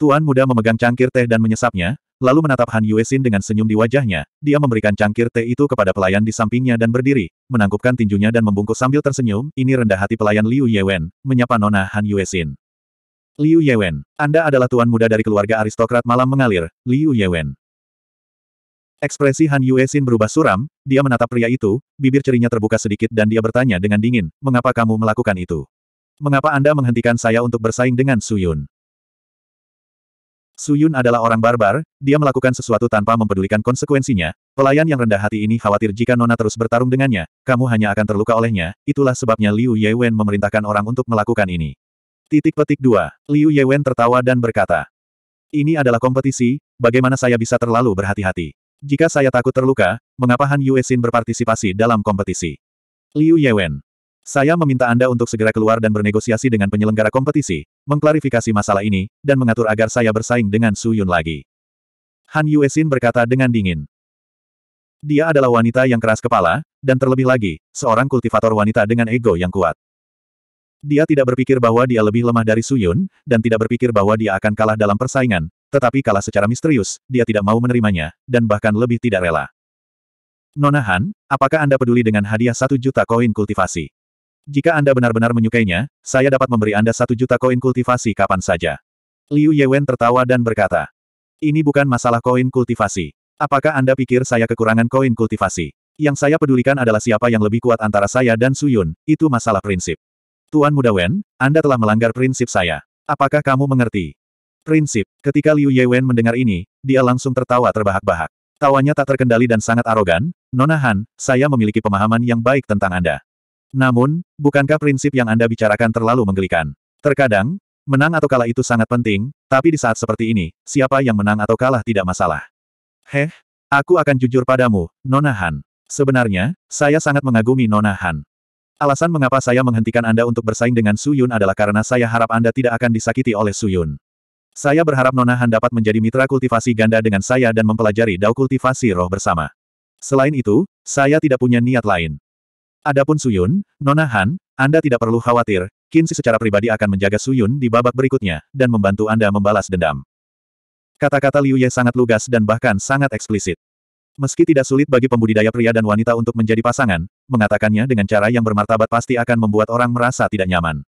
Tuan muda memegang cangkir teh dan menyesapnya, lalu menatap Han Yuesin dengan senyum di wajahnya, dia memberikan cangkir teh itu kepada pelayan di sampingnya dan berdiri, menangkupkan tinjunya dan membungkuk sambil tersenyum, ini rendah hati pelayan Liu Yewen, menyapa Nona Han Yuesin. Liu Yewen, Anda adalah tuan muda dari keluarga aristokrat malam mengalir, Liu Yewen. Ekspresi Han Yuesin berubah suram, dia menatap pria itu, bibir cerinya terbuka sedikit dan dia bertanya dengan dingin, mengapa kamu melakukan itu? Mengapa Anda menghentikan saya untuk bersaing dengan Suyun? Su Yun adalah orang barbar, dia melakukan sesuatu tanpa mempedulikan konsekuensinya. Pelayan yang rendah hati ini khawatir jika Nona terus bertarung dengannya, kamu hanya akan terluka olehnya, itulah sebabnya Liu Yewen memerintahkan orang untuk melakukan ini. Titik petik 2. Liu Yewen tertawa dan berkata, Ini adalah kompetisi, bagaimana saya bisa terlalu berhati-hati? Jika saya takut terluka, mengapa Han Yue Xin berpartisipasi dalam kompetisi? Liu Yewen, saya meminta Anda untuk segera keluar dan bernegosiasi dengan penyelenggara kompetisi, mengklarifikasi masalah ini, dan mengatur agar saya bersaing dengan Su Yun lagi. Han Yuesin berkata dengan dingin. Dia adalah wanita yang keras kepala, dan terlebih lagi, seorang kultivator wanita dengan ego yang kuat. Dia tidak berpikir bahwa dia lebih lemah dari Su Yun, dan tidak berpikir bahwa dia akan kalah dalam persaingan, tetapi kalah secara misterius, dia tidak mau menerimanya, dan bahkan lebih tidak rela. Nona Han, apakah Anda peduli dengan hadiah satu juta koin kultivasi? Jika Anda benar-benar menyukainya, saya dapat memberi Anda satu juta koin kultivasi kapan saja. Liu Yewen tertawa dan berkata, ini bukan masalah koin kultivasi. Apakah Anda pikir saya kekurangan koin kultivasi? Yang saya pedulikan adalah siapa yang lebih kuat antara saya dan Suyun, itu masalah prinsip. Tuan Muda Wen, Anda telah melanggar prinsip saya. Apakah kamu mengerti? Prinsip, ketika Liu Yewen mendengar ini, dia langsung tertawa terbahak-bahak. Tawanya tak terkendali dan sangat arogan, Nona Han, saya memiliki pemahaman yang baik tentang Anda. Namun, bukankah prinsip yang Anda bicarakan terlalu menggelikan? Terkadang, menang atau kalah itu sangat penting, tapi di saat seperti ini, siapa yang menang atau kalah tidak masalah. Heh, aku akan jujur padamu, Nona Han. Sebenarnya, saya sangat mengagumi Nona Han. Alasan mengapa saya menghentikan Anda untuk bersaing dengan Su Yun adalah karena saya harap Anda tidak akan disakiti oleh Su Yun. Saya berharap Nona Han dapat menjadi mitra kultivasi ganda dengan saya dan mempelajari dao kultivasi roh bersama. Selain itu, saya tidak punya niat lain. Adapun Suyun, Nona Han, Anda tidak perlu khawatir, Kinsi secara pribadi akan menjaga Suyun di babak berikutnya, dan membantu Anda membalas dendam. Kata-kata Liu Ye sangat lugas dan bahkan sangat eksplisit. Meski tidak sulit bagi pembudidaya pria dan wanita untuk menjadi pasangan, mengatakannya dengan cara yang bermartabat pasti akan membuat orang merasa tidak nyaman.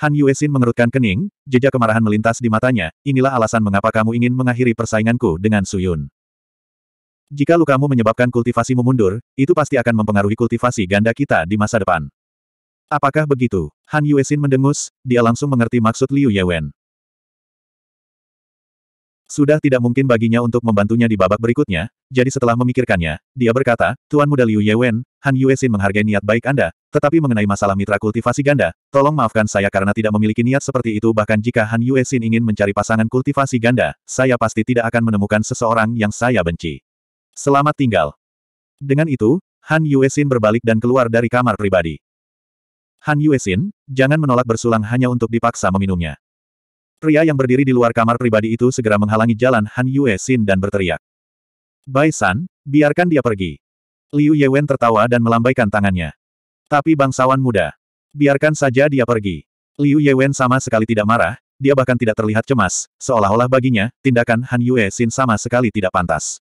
Han Yuexin mengerutkan kening, jejak kemarahan melintas di matanya, inilah alasan mengapa kamu ingin mengakhiri persainganku dengan Suyun. Jika lukamu menyebabkan kultivasi memundur, itu pasti akan mempengaruhi kultivasi ganda kita di masa depan. Apakah begitu? Han Yuesin mendengus, dia langsung mengerti maksud Liu Yewen. Sudah tidak mungkin baginya untuk membantunya di babak berikutnya, jadi setelah memikirkannya, dia berkata, Tuan Muda Liu Yewen, Han Yuesin menghargai niat baik Anda, tetapi mengenai masalah mitra kultivasi ganda, tolong maafkan saya karena tidak memiliki niat seperti itu bahkan jika Han Yuesin ingin mencari pasangan kultivasi ganda, saya pasti tidak akan menemukan seseorang yang saya benci. Selamat tinggal. Dengan itu, Han Yuesin berbalik dan keluar dari kamar pribadi. Han Yuesin, jangan menolak bersulang hanya untuk dipaksa meminumnya. Pria yang berdiri di luar kamar pribadi itu segera menghalangi jalan Han Yuesin dan berteriak. Bai San, biarkan dia pergi. Liu Yewen tertawa dan melambaikan tangannya. Tapi bangsawan muda. Biarkan saja dia pergi. Liu Yewen sama sekali tidak marah, dia bahkan tidak terlihat cemas, seolah-olah baginya, tindakan Han Yue Xin sama sekali tidak pantas.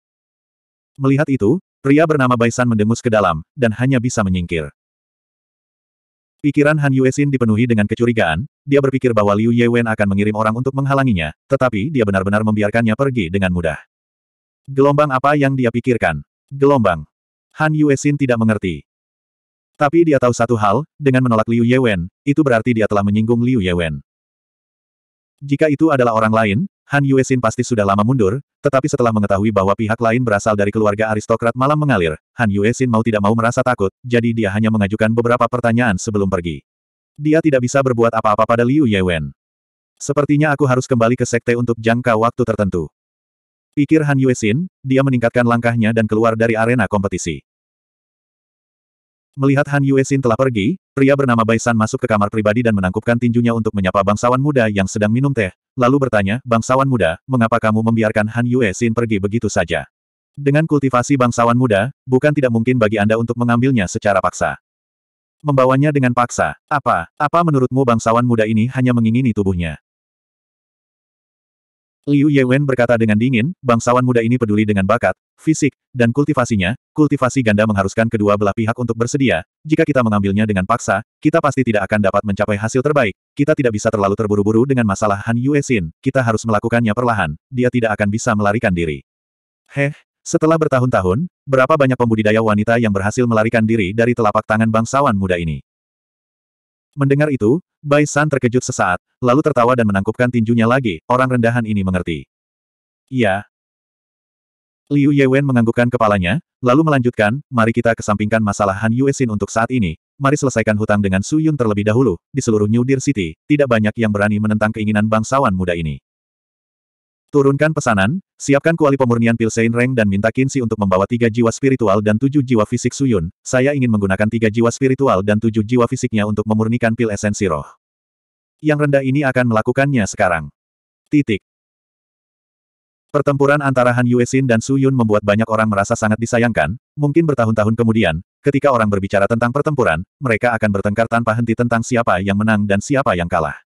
Melihat itu, pria bernama Baisan mendengus ke dalam, dan hanya bisa menyingkir. Pikiran Han Yuesin dipenuhi dengan kecurigaan, dia berpikir bahwa Liu Yewen akan mengirim orang untuk menghalanginya, tetapi dia benar-benar membiarkannya pergi dengan mudah. Gelombang apa yang dia pikirkan? Gelombang. Han Yuesin tidak mengerti. Tapi dia tahu satu hal, dengan menolak Liu Yewen, itu berarti dia telah menyinggung Liu Yewen. Jika itu adalah orang lain, Han Yuesin pasti sudah lama mundur, tetapi setelah mengetahui bahwa pihak lain berasal dari keluarga aristokrat malam mengalir, Han Yuesin mau tidak mau merasa takut, jadi dia hanya mengajukan beberapa pertanyaan sebelum pergi. Dia tidak bisa berbuat apa-apa pada Liu Yewen. Sepertinya aku harus kembali ke sekte untuk jangka waktu tertentu. Pikir Han Yuesin, dia meningkatkan langkahnya dan keluar dari arena kompetisi. Melihat Han Yuesin telah pergi, pria bernama Baisan masuk ke kamar pribadi dan menangkupkan tinjunya untuk menyapa bangsawan muda yang sedang minum teh, lalu bertanya, bangsawan muda, mengapa kamu membiarkan Han Yuesin pergi begitu saja? Dengan kultivasi bangsawan muda, bukan tidak mungkin bagi Anda untuk mengambilnya secara paksa. Membawanya dengan paksa, apa, apa menurutmu bangsawan muda ini hanya mengingini tubuhnya? Liu Yewen berkata dengan dingin, bangsawan muda ini peduli dengan bakat, fisik, dan kultivasinya, kultivasi ganda mengharuskan kedua belah pihak untuk bersedia, jika kita mengambilnya dengan paksa, kita pasti tidak akan dapat mencapai hasil terbaik, kita tidak bisa terlalu terburu-buru dengan masalah Han Yuesin, kita harus melakukannya perlahan, dia tidak akan bisa melarikan diri. Heh, setelah bertahun-tahun, berapa banyak pembudidaya wanita yang berhasil melarikan diri dari telapak tangan bangsawan muda ini? Mendengar itu, Bai San terkejut sesaat, lalu tertawa dan menangkupkan tinjunya lagi, orang rendahan ini mengerti. Ya. Liu Yewen menganggukkan kepalanya, lalu melanjutkan, mari kita kesampingkan masalah Han Yuesin untuk saat ini, mari selesaikan hutang dengan Su Yun terlebih dahulu, di seluruh New Deer City, tidak banyak yang berani menentang keinginan bangsawan muda ini. Turunkan pesanan, siapkan kuali pemurnian pil Sein Reng dan minta Kinsi untuk membawa tiga jiwa spiritual dan tujuh jiwa fisik Su Yun. Saya ingin menggunakan tiga jiwa spiritual dan tujuh jiwa fisiknya untuk memurnikan pil esensi roh. Yang rendah ini akan melakukannya sekarang. Titik. Pertempuran antara Han Yuesin dan Su Yun membuat banyak orang merasa sangat disayangkan, mungkin bertahun-tahun kemudian, ketika orang berbicara tentang pertempuran, mereka akan bertengkar tanpa henti tentang siapa yang menang dan siapa yang kalah.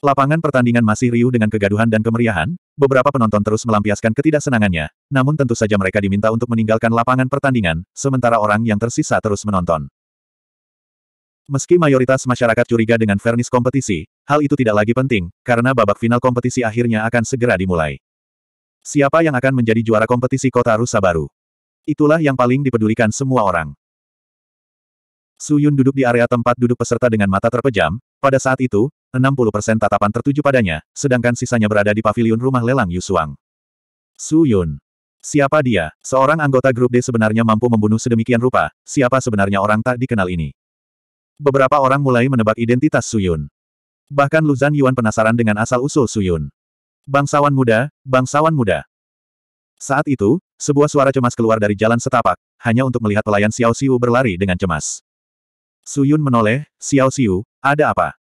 Lapangan pertandingan masih riuh dengan kegaduhan dan kemeriahan, beberapa penonton terus melampiaskan ketidaksenangannya, namun tentu saja mereka diminta untuk meninggalkan lapangan pertandingan, sementara orang yang tersisa terus menonton. Meski mayoritas masyarakat curiga dengan fairness kompetisi, hal itu tidak lagi penting, karena babak final kompetisi akhirnya akan segera dimulai. Siapa yang akan menjadi juara kompetisi kota Rusa baru? Itulah yang paling dipedulikan semua orang. Su Yun duduk di area tempat duduk peserta dengan mata terpejam, pada saat itu, 60% tatapan tertuju padanya, sedangkan sisanya berada di pavilion rumah lelang Yusuang. Yun, Siapa dia? Seorang anggota grup D sebenarnya mampu membunuh sedemikian rupa, siapa sebenarnya orang tak dikenal ini? Beberapa orang mulai menebak identitas Suyun. Bahkan Luzan Yuan penasaran dengan asal-usul Suyun. Bangsawan muda, bangsawan muda. Saat itu, sebuah suara cemas keluar dari jalan setapak, hanya untuk melihat pelayan Xiao Xiu berlari dengan cemas. Suyun menoleh, Xiao Xiu, ada apa?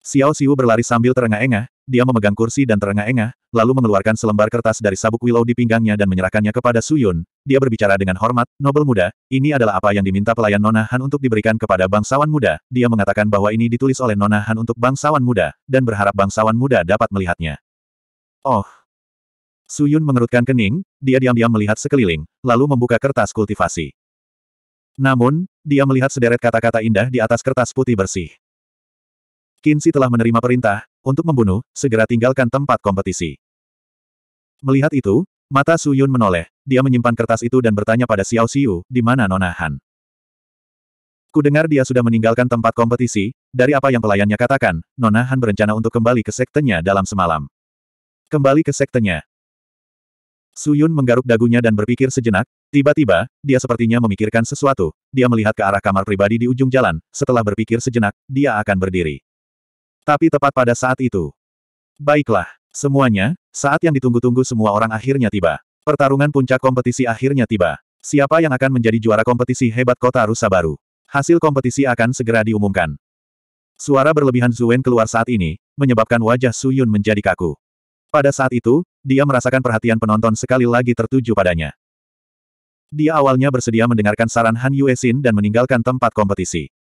Xiao Xiu berlari sambil terengah-engah, dia memegang kursi dan terengah-engah, lalu mengeluarkan selembar kertas dari sabuk willow di pinggangnya dan menyerahkannya kepada Suyun. Dia berbicara dengan hormat, Nobel muda, ini adalah apa yang diminta pelayan Nona Han untuk diberikan kepada bangsawan muda. Dia mengatakan bahwa ini ditulis oleh Nona Han untuk bangsawan muda, dan berharap bangsawan muda dapat melihatnya. Oh. Suyun mengerutkan kening, dia diam-diam melihat sekeliling, lalu membuka kertas kultivasi. Namun, dia melihat sederet kata-kata indah di atas kertas putih bersih. Kinsi telah menerima perintah, untuk membunuh, segera tinggalkan tempat kompetisi. Melihat itu, mata Su Yun menoleh, dia menyimpan kertas itu dan bertanya pada Xiao Xiu, di mana Nona Han. Kudengar dia sudah meninggalkan tempat kompetisi, dari apa yang pelayannya katakan, Nona Han berencana untuk kembali ke sektenya dalam semalam. Kembali ke sektenya. Su Yun menggaruk dagunya dan berpikir sejenak, tiba-tiba, dia sepertinya memikirkan sesuatu, dia melihat ke arah kamar pribadi di ujung jalan, setelah berpikir sejenak, dia akan berdiri. Tapi tepat pada saat itu. Baiklah, semuanya, saat yang ditunggu-tunggu semua orang akhirnya tiba. Pertarungan puncak kompetisi akhirnya tiba. Siapa yang akan menjadi juara kompetisi hebat kota Rusa Baru? Hasil kompetisi akan segera diumumkan. Suara berlebihan Zuen keluar saat ini, menyebabkan wajah Su Yun menjadi kaku. Pada saat itu, dia merasakan perhatian penonton sekali lagi tertuju padanya. Dia awalnya bersedia mendengarkan saran Han Yuesin dan meninggalkan tempat kompetisi.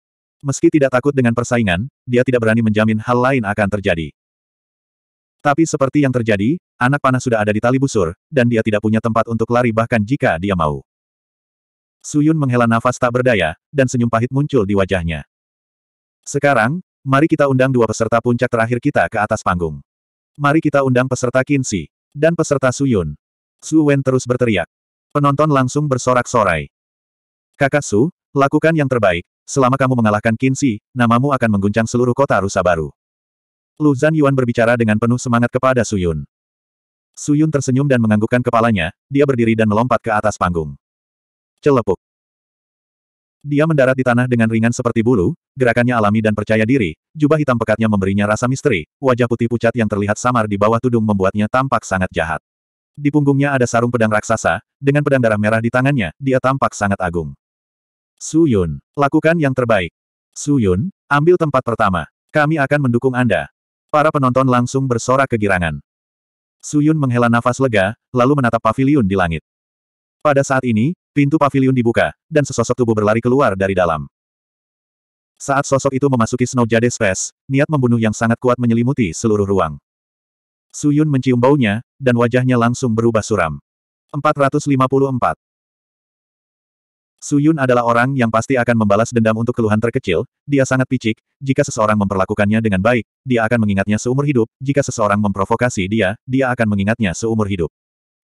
Meski tidak takut dengan persaingan, dia tidak berani menjamin hal lain akan terjadi. Tapi seperti yang terjadi, anak panah sudah ada di tali busur, dan dia tidak punya tempat untuk lari bahkan jika dia mau. Suyun menghela nafas tak berdaya, dan senyum pahit muncul di wajahnya. Sekarang, mari kita undang dua peserta puncak terakhir kita ke atas panggung. Mari kita undang peserta Kinsi, dan peserta Suyun. Su Wen terus berteriak. Penonton langsung bersorak-sorai. Kakak Su, lakukan yang terbaik, Selama kamu mengalahkan Shi, namamu akan mengguncang seluruh kota rusa baru. Lu Zan Yuan berbicara dengan penuh semangat kepada Su Yun. Su Yun tersenyum dan menganggukkan kepalanya, dia berdiri dan melompat ke atas panggung. Celepuk. Dia mendarat di tanah dengan ringan seperti bulu, gerakannya alami dan percaya diri, jubah hitam pekatnya memberinya rasa misteri, wajah putih pucat yang terlihat samar di bawah tudung membuatnya tampak sangat jahat. Di punggungnya ada sarung pedang raksasa, dengan pedang darah merah di tangannya, dia tampak sangat agung. Su Yun, lakukan yang terbaik. Su Yun, ambil tempat pertama. Kami akan mendukung Anda. Para penonton langsung bersorak kegirangan. Su Yun menghela nafas lega, lalu menatap pavilion di langit. Pada saat ini, pintu pavilion dibuka, dan sesosok tubuh berlari keluar dari dalam. Saat sosok itu memasuki Snow Jade Space, niat membunuh yang sangat kuat menyelimuti seluruh ruang. Su Yun mencium baunya, dan wajahnya langsung berubah suram. 454. Su Yun adalah orang yang pasti akan membalas dendam untuk keluhan terkecil, dia sangat picik, jika seseorang memperlakukannya dengan baik, dia akan mengingatnya seumur hidup, jika seseorang memprovokasi dia, dia akan mengingatnya seumur hidup.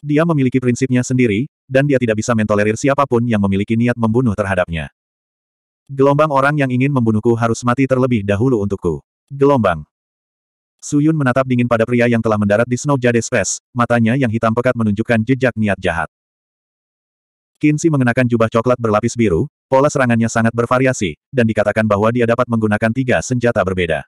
Dia memiliki prinsipnya sendiri, dan dia tidak bisa mentolerir siapapun yang memiliki niat membunuh terhadapnya. Gelombang orang yang ingin membunuhku harus mati terlebih dahulu untukku. Gelombang. Su Yun menatap dingin pada pria yang telah mendarat di Snow Jade Space, matanya yang hitam pekat menunjukkan jejak niat jahat. Kinsi mengenakan jubah coklat berlapis biru, pola serangannya sangat bervariasi, dan dikatakan bahwa dia dapat menggunakan tiga senjata berbeda.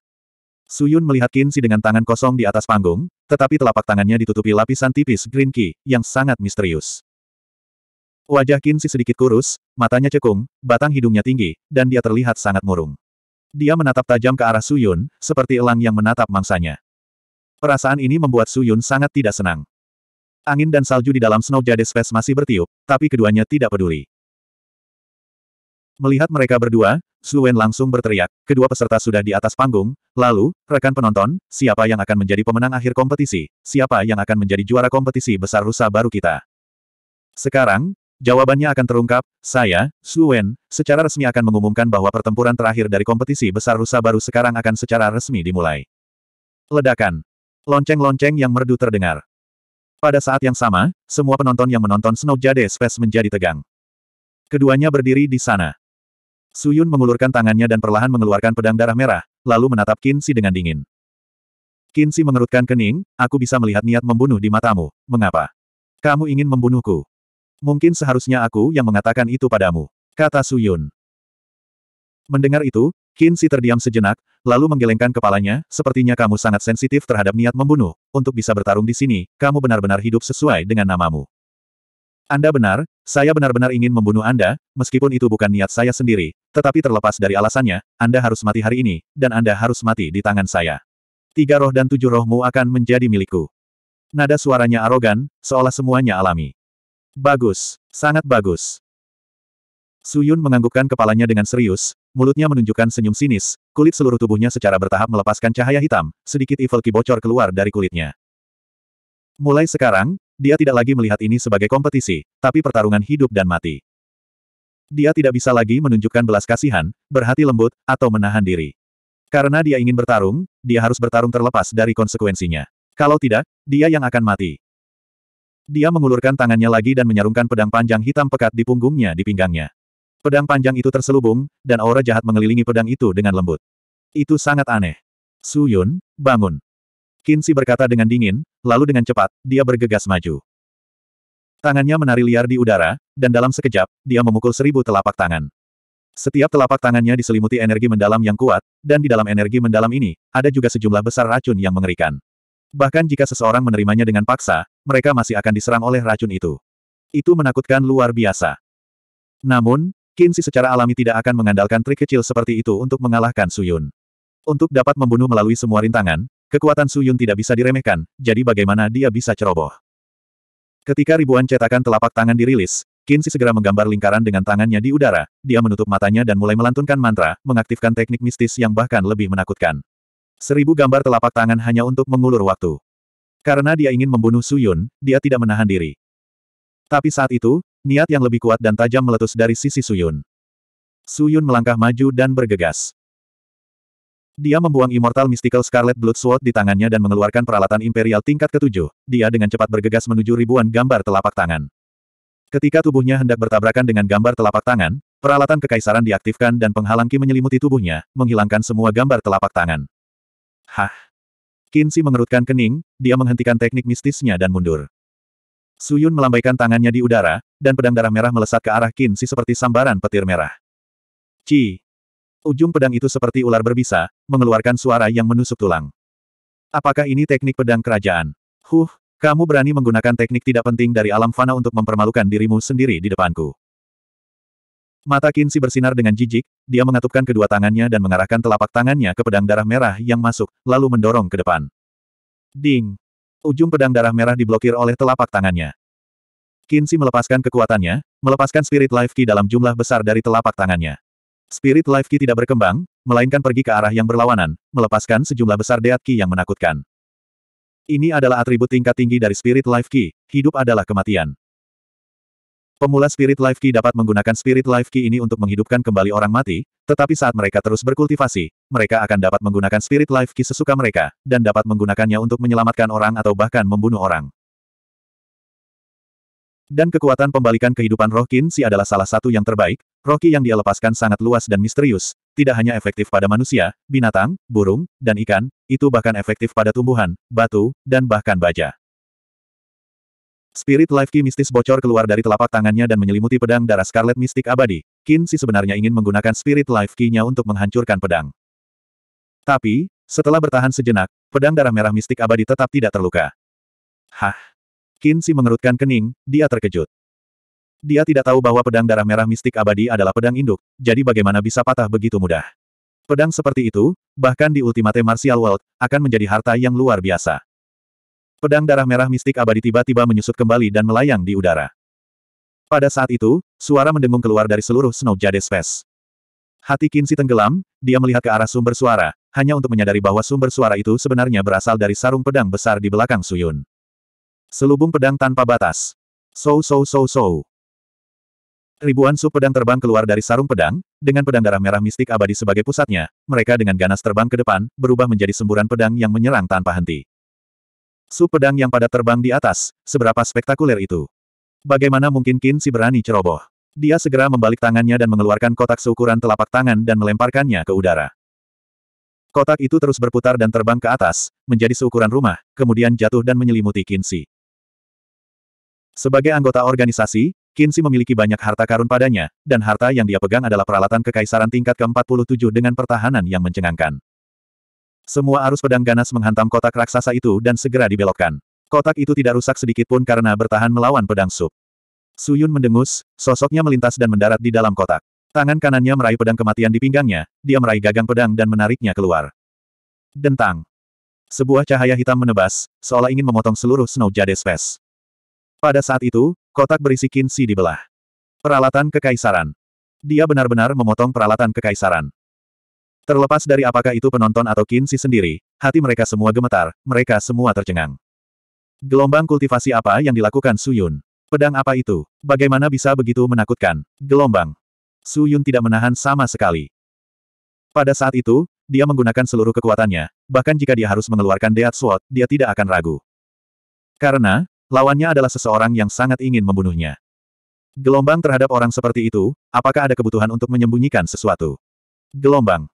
Suyun melihat Kinsi dengan tangan kosong di atas panggung, tetapi telapak tangannya ditutupi lapisan tipis green key, yang sangat misterius. Wajah Kinsi sedikit kurus, matanya cekung, batang hidungnya tinggi, dan dia terlihat sangat murung. Dia menatap tajam ke arah Suyun, seperti elang yang menatap mangsanya. Perasaan ini membuat Suyun sangat tidak senang. Angin dan salju di dalam Snow Jade Space masih bertiup, tapi keduanya tidak peduli. Melihat mereka berdua, Suwen langsung berteriak, kedua peserta sudah di atas panggung, lalu, rekan penonton, siapa yang akan menjadi pemenang akhir kompetisi, siapa yang akan menjadi juara kompetisi besar rusa baru kita. Sekarang, jawabannya akan terungkap, saya, Suwen, secara resmi akan mengumumkan bahwa pertempuran terakhir dari kompetisi besar rusa baru sekarang akan secara resmi dimulai. Ledakan. Lonceng-lonceng yang merdu terdengar. Pada saat yang sama, semua penonton yang menonton Snow Jade Space menjadi tegang. Keduanya berdiri di sana. Suyun mengulurkan tangannya dan perlahan mengeluarkan pedang darah merah, lalu menatap Kinsi dengan dingin. Kinsi mengerutkan kening, aku bisa melihat niat membunuh di matamu, mengapa? Kamu ingin membunuhku. Mungkin seharusnya aku yang mengatakan itu padamu, kata Suyun. Mendengar itu, Qin Si terdiam sejenak, lalu menggelengkan kepalanya, sepertinya kamu sangat sensitif terhadap niat membunuh, untuk bisa bertarung di sini, kamu benar-benar hidup sesuai dengan namamu. Anda benar, saya benar-benar ingin membunuh Anda, meskipun itu bukan niat saya sendiri, tetapi terlepas dari alasannya, Anda harus mati hari ini, dan Anda harus mati di tangan saya. Tiga roh dan tujuh rohmu akan menjadi milikku. Nada suaranya arogan, seolah semuanya alami. Bagus, sangat bagus. Suyun menganggukkan kepalanya dengan serius, Mulutnya menunjukkan senyum sinis, kulit seluruh tubuhnya secara bertahap melepaskan cahaya hitam, sedikit evil ki bocor keluar dari kulitnya. Mulai sekarang, dia tidak lagi melihat ini sebagai kompetisi, tapi pertarungan hidup dan mati. Dia tidak bisa lagi menunjukkan belas kasihan, berhati lembut, atau menahan diri. Karena dia ingin bertarung, dia harus bertarung terlepas dari konsekuensinya. Kalau tidak, dia yang akan mati. Dia mengulurkan tangannya lagi dan menyarungkan pedang panjang hitam pekat di punggungnya di pinggangnya. Pedang panjang itu terselubung, dan aura jahat mengelilingi pedang itu dengan lembut. Itu sangat aneh. Su Yun, bangun. Kinsi berkata dengan dingin, lalu dengan cepat, dia bergegas maju. Tangannya menari liar di udara, dan dalam sekejap, dia memukul seribu telapak tangan. Setiap telapak tangannya diselimuti energi mendalam yang kuat, dan di dalam energi mendalam ini, ada juga sejumlah besar racun yang mengerikan. Bahkan jika seseorang menerimanya dengan paksa, mereka masih akan diserang oleh racun itu. Itu menakutkan luar biasa. Namun, Kinsi secara alami tidak akan mengandalkan trik kecil seperti itu untuk mengalahkan Suyun. Untuk dapat membunuh melalui semua rintangan, kekuatan Suyun tidak bisa diremehkan, jadi bagaimana dia bisa ceroboh. Ketika ribuan cetakan telapak tangan dirilis, Kinsi segera menggambar lingkaran dengan tangannya di udara, dia menutup matanya dan mulai melantunkan mantra, mengaktifkan teknik mistis yang bahkan lebih menakutkan. Seribu gambar telapak tangan hanya untuk mengulur waktu. Karena dia ingin membunuh Suyun, dia tidak menahan diri. Tapi saat itu, niat yang lebih kuat dan tajam meletus dari sisi Suyun. Suyun melangkah maju dan bergegas. Dia membuang Immortal Mystical Scarlet Blood Sword di tangannya dan mengeluarkan peralatan imperial tingkat ketujuh. Dia dengan cepat bergegas menuju ribuan gambar telapak tangan. Ketika tubuhnya hendak bertabrakan dengan gambar telapak tangan, peralatan kekaisaran diaktifkan dan penghalang menyelimuti tubuhnya, menghilangkan semua gambar telapak tangan. Hah? Kinsi mengerutkan kening, dia menghentikan teknik mistisnya dan mundur. Suyun melambaikan tangannya di udara, dan pedang darah merah melesat ke arah Kinsi seperti sambaran petir merah. Ci! Ujung pedang itu seperti ular berbisa, mengeluarkan suara yang menusuk tulang. Apakah ini teknik pedang kerajaan? Huh, kamu berani menggunakan teknik tidak penting dari alam fana untuk mempermalukan dirimu sendiri di depanku. Mata Kinsi bersinar dengan jijik, dia mengatupkan kedua tangannya dan mengarahkan telapak tangannya ke pedang darah merah yang masuk, lalu mendorong ke depan. Ding! Ujung pedang darah merah diblokir oleh telapak tangannya. Kinsi melepaskan kekuatannya, melepaskan Spirit Life Ki dalam jumlah besar dari telapak tangannya. Spirit Life Ki tidak berkembang, melainkan pergi ke arah yang berlawanan, melepaskan sejumlah besar Deat Ki yang menakutkan. Ini adalah atribut tingkat tinggi dari Spirit Life Ki. hidup adalah kematian. Pemula Spirit Life Key dapat menggunakan Spirit Life Key ini untuk menghidupkan kembali orang mati, tetapi saat mereka terus berkultivasi, mereka akan dapat menggunakan Spirit Life Key sesuka mereka, dan dapat menggunakannya untuk menyelamatkan orang atau bahkan membunuh orang. Dan kekuatan pembalikan kehidupan roh Si adalah salah satu yang terbaik, roh Qi yang dia lepaskan sangat luas dan misterius, tidak hanya efektif pada manusia, binatang, burung, dan ikan, itu bahkan efektif pada tumbuhan, batu, dan bahkan baja. Spirit Life Key mistis bocor keluar dari telapak tangannya dan menyelimuti pedang darah Scarlet Mystic abadi. Shi sebenarnya ingin menggunakan Spirit Life Key-nya untuk menghancurkan pedang. Tapi, setelah bertahan sejenak, pedang darah merah mistik abadi tetap tidak terluka. Hah? Shi mengerutkan kening, dia terkejut. Dia tidak tahu bahwa pedang darah merah mistik abadi adalah pedang induk, jadi bagaimana bisa patah begitu mudah. Pedang seperti itu, bahkan di Ultimate Martial World, akan menjadi harta yang luar biasa pedang darah merah mistik abadi tiba-tiba menyusut kembali dan melayang di udara. Pada saat itu, suara mendengung keluar dari seluruh Snow Jade Space. Hati Kinsi tenggelam, dia melihat ke arah sumber suara, hanya untuk menyadari bahwa sumber suara itu sebenarnya berasal dari sarung pedang besar di belakang Suyun. Selubung pedang tanpa batas. So so so so. Ribuan sub pedang terbang keluar dari sarung pedang, dengan pedang darah merah mistik abadi sebagai pusatnya, mereka dengan ganas terbang ke depan, berubah menjadi semburan pedang yang menyerang tanpa henti. Su pedang yang pada terbang di atas, seberapa spektakuler itu. Bagaimana mungkin Qin Si berani ceroboh? Dia segera membalik tangannya dan mengeluarkan kotak seukuran telapak tangan dan melemparkannya ke udara. Kotak itu terus berputar dan terbang ke atas, menjadi seukuran rumah, kemudian jatuh dan menyelimuti Kinsi. Sebagai anggota organisasi, Kinsi memiliki banyak harta karun padanya, dan harta yang dia pegang adalah peralatan kekaisaran tingkat ke-47 dengan pertahanan yang mencengangkan. Semua arus pedang ganas menghantam kotak raksasa itu dan segera dibelokkan. Kotak itu tidak rusak sedikit pun karena bertahan melawan pedang sup. Suyun mendengus, sosoknya melintas dan mendarat di dalam kotak. Tangan kanannya meraih pedang kematian di pinggangnya, dia meraih gagang pedang dan menariknya keluar. Dentang. Sebuah cahaya hitam menebas, seolah ingin memotong seluruh Snow Jade Space. Pada saat itu, kotak berisi kinsi dibelah. Peralatan kekaisaran. Dia benar-benar memotong peralatan kekaisaran. Terlepas dari apakah itu penonton atau kinsi sendiri, hati mereka semua gemetar, mereka semua tercengang. Gelombang kultivasi apa yang dilakukan Su Yun? Pedang apa itu? Bagaimana bisa begitu menakutkan? Gelombang. Su Yun tidak menahan sama sekali. Pada saat itu, dia menggunakan seluruh kekuatannya, bahkan jika dia harus mengeluarkan Death Sword, dia tidak akan ragu. Karena, lawannya adalah seseorang yang sangat ingin membunuhnya. Gelombang terhadap orang seperti itu, apakah ada kebutuhan untuk menyembunyikan sesuatu? Gelombang.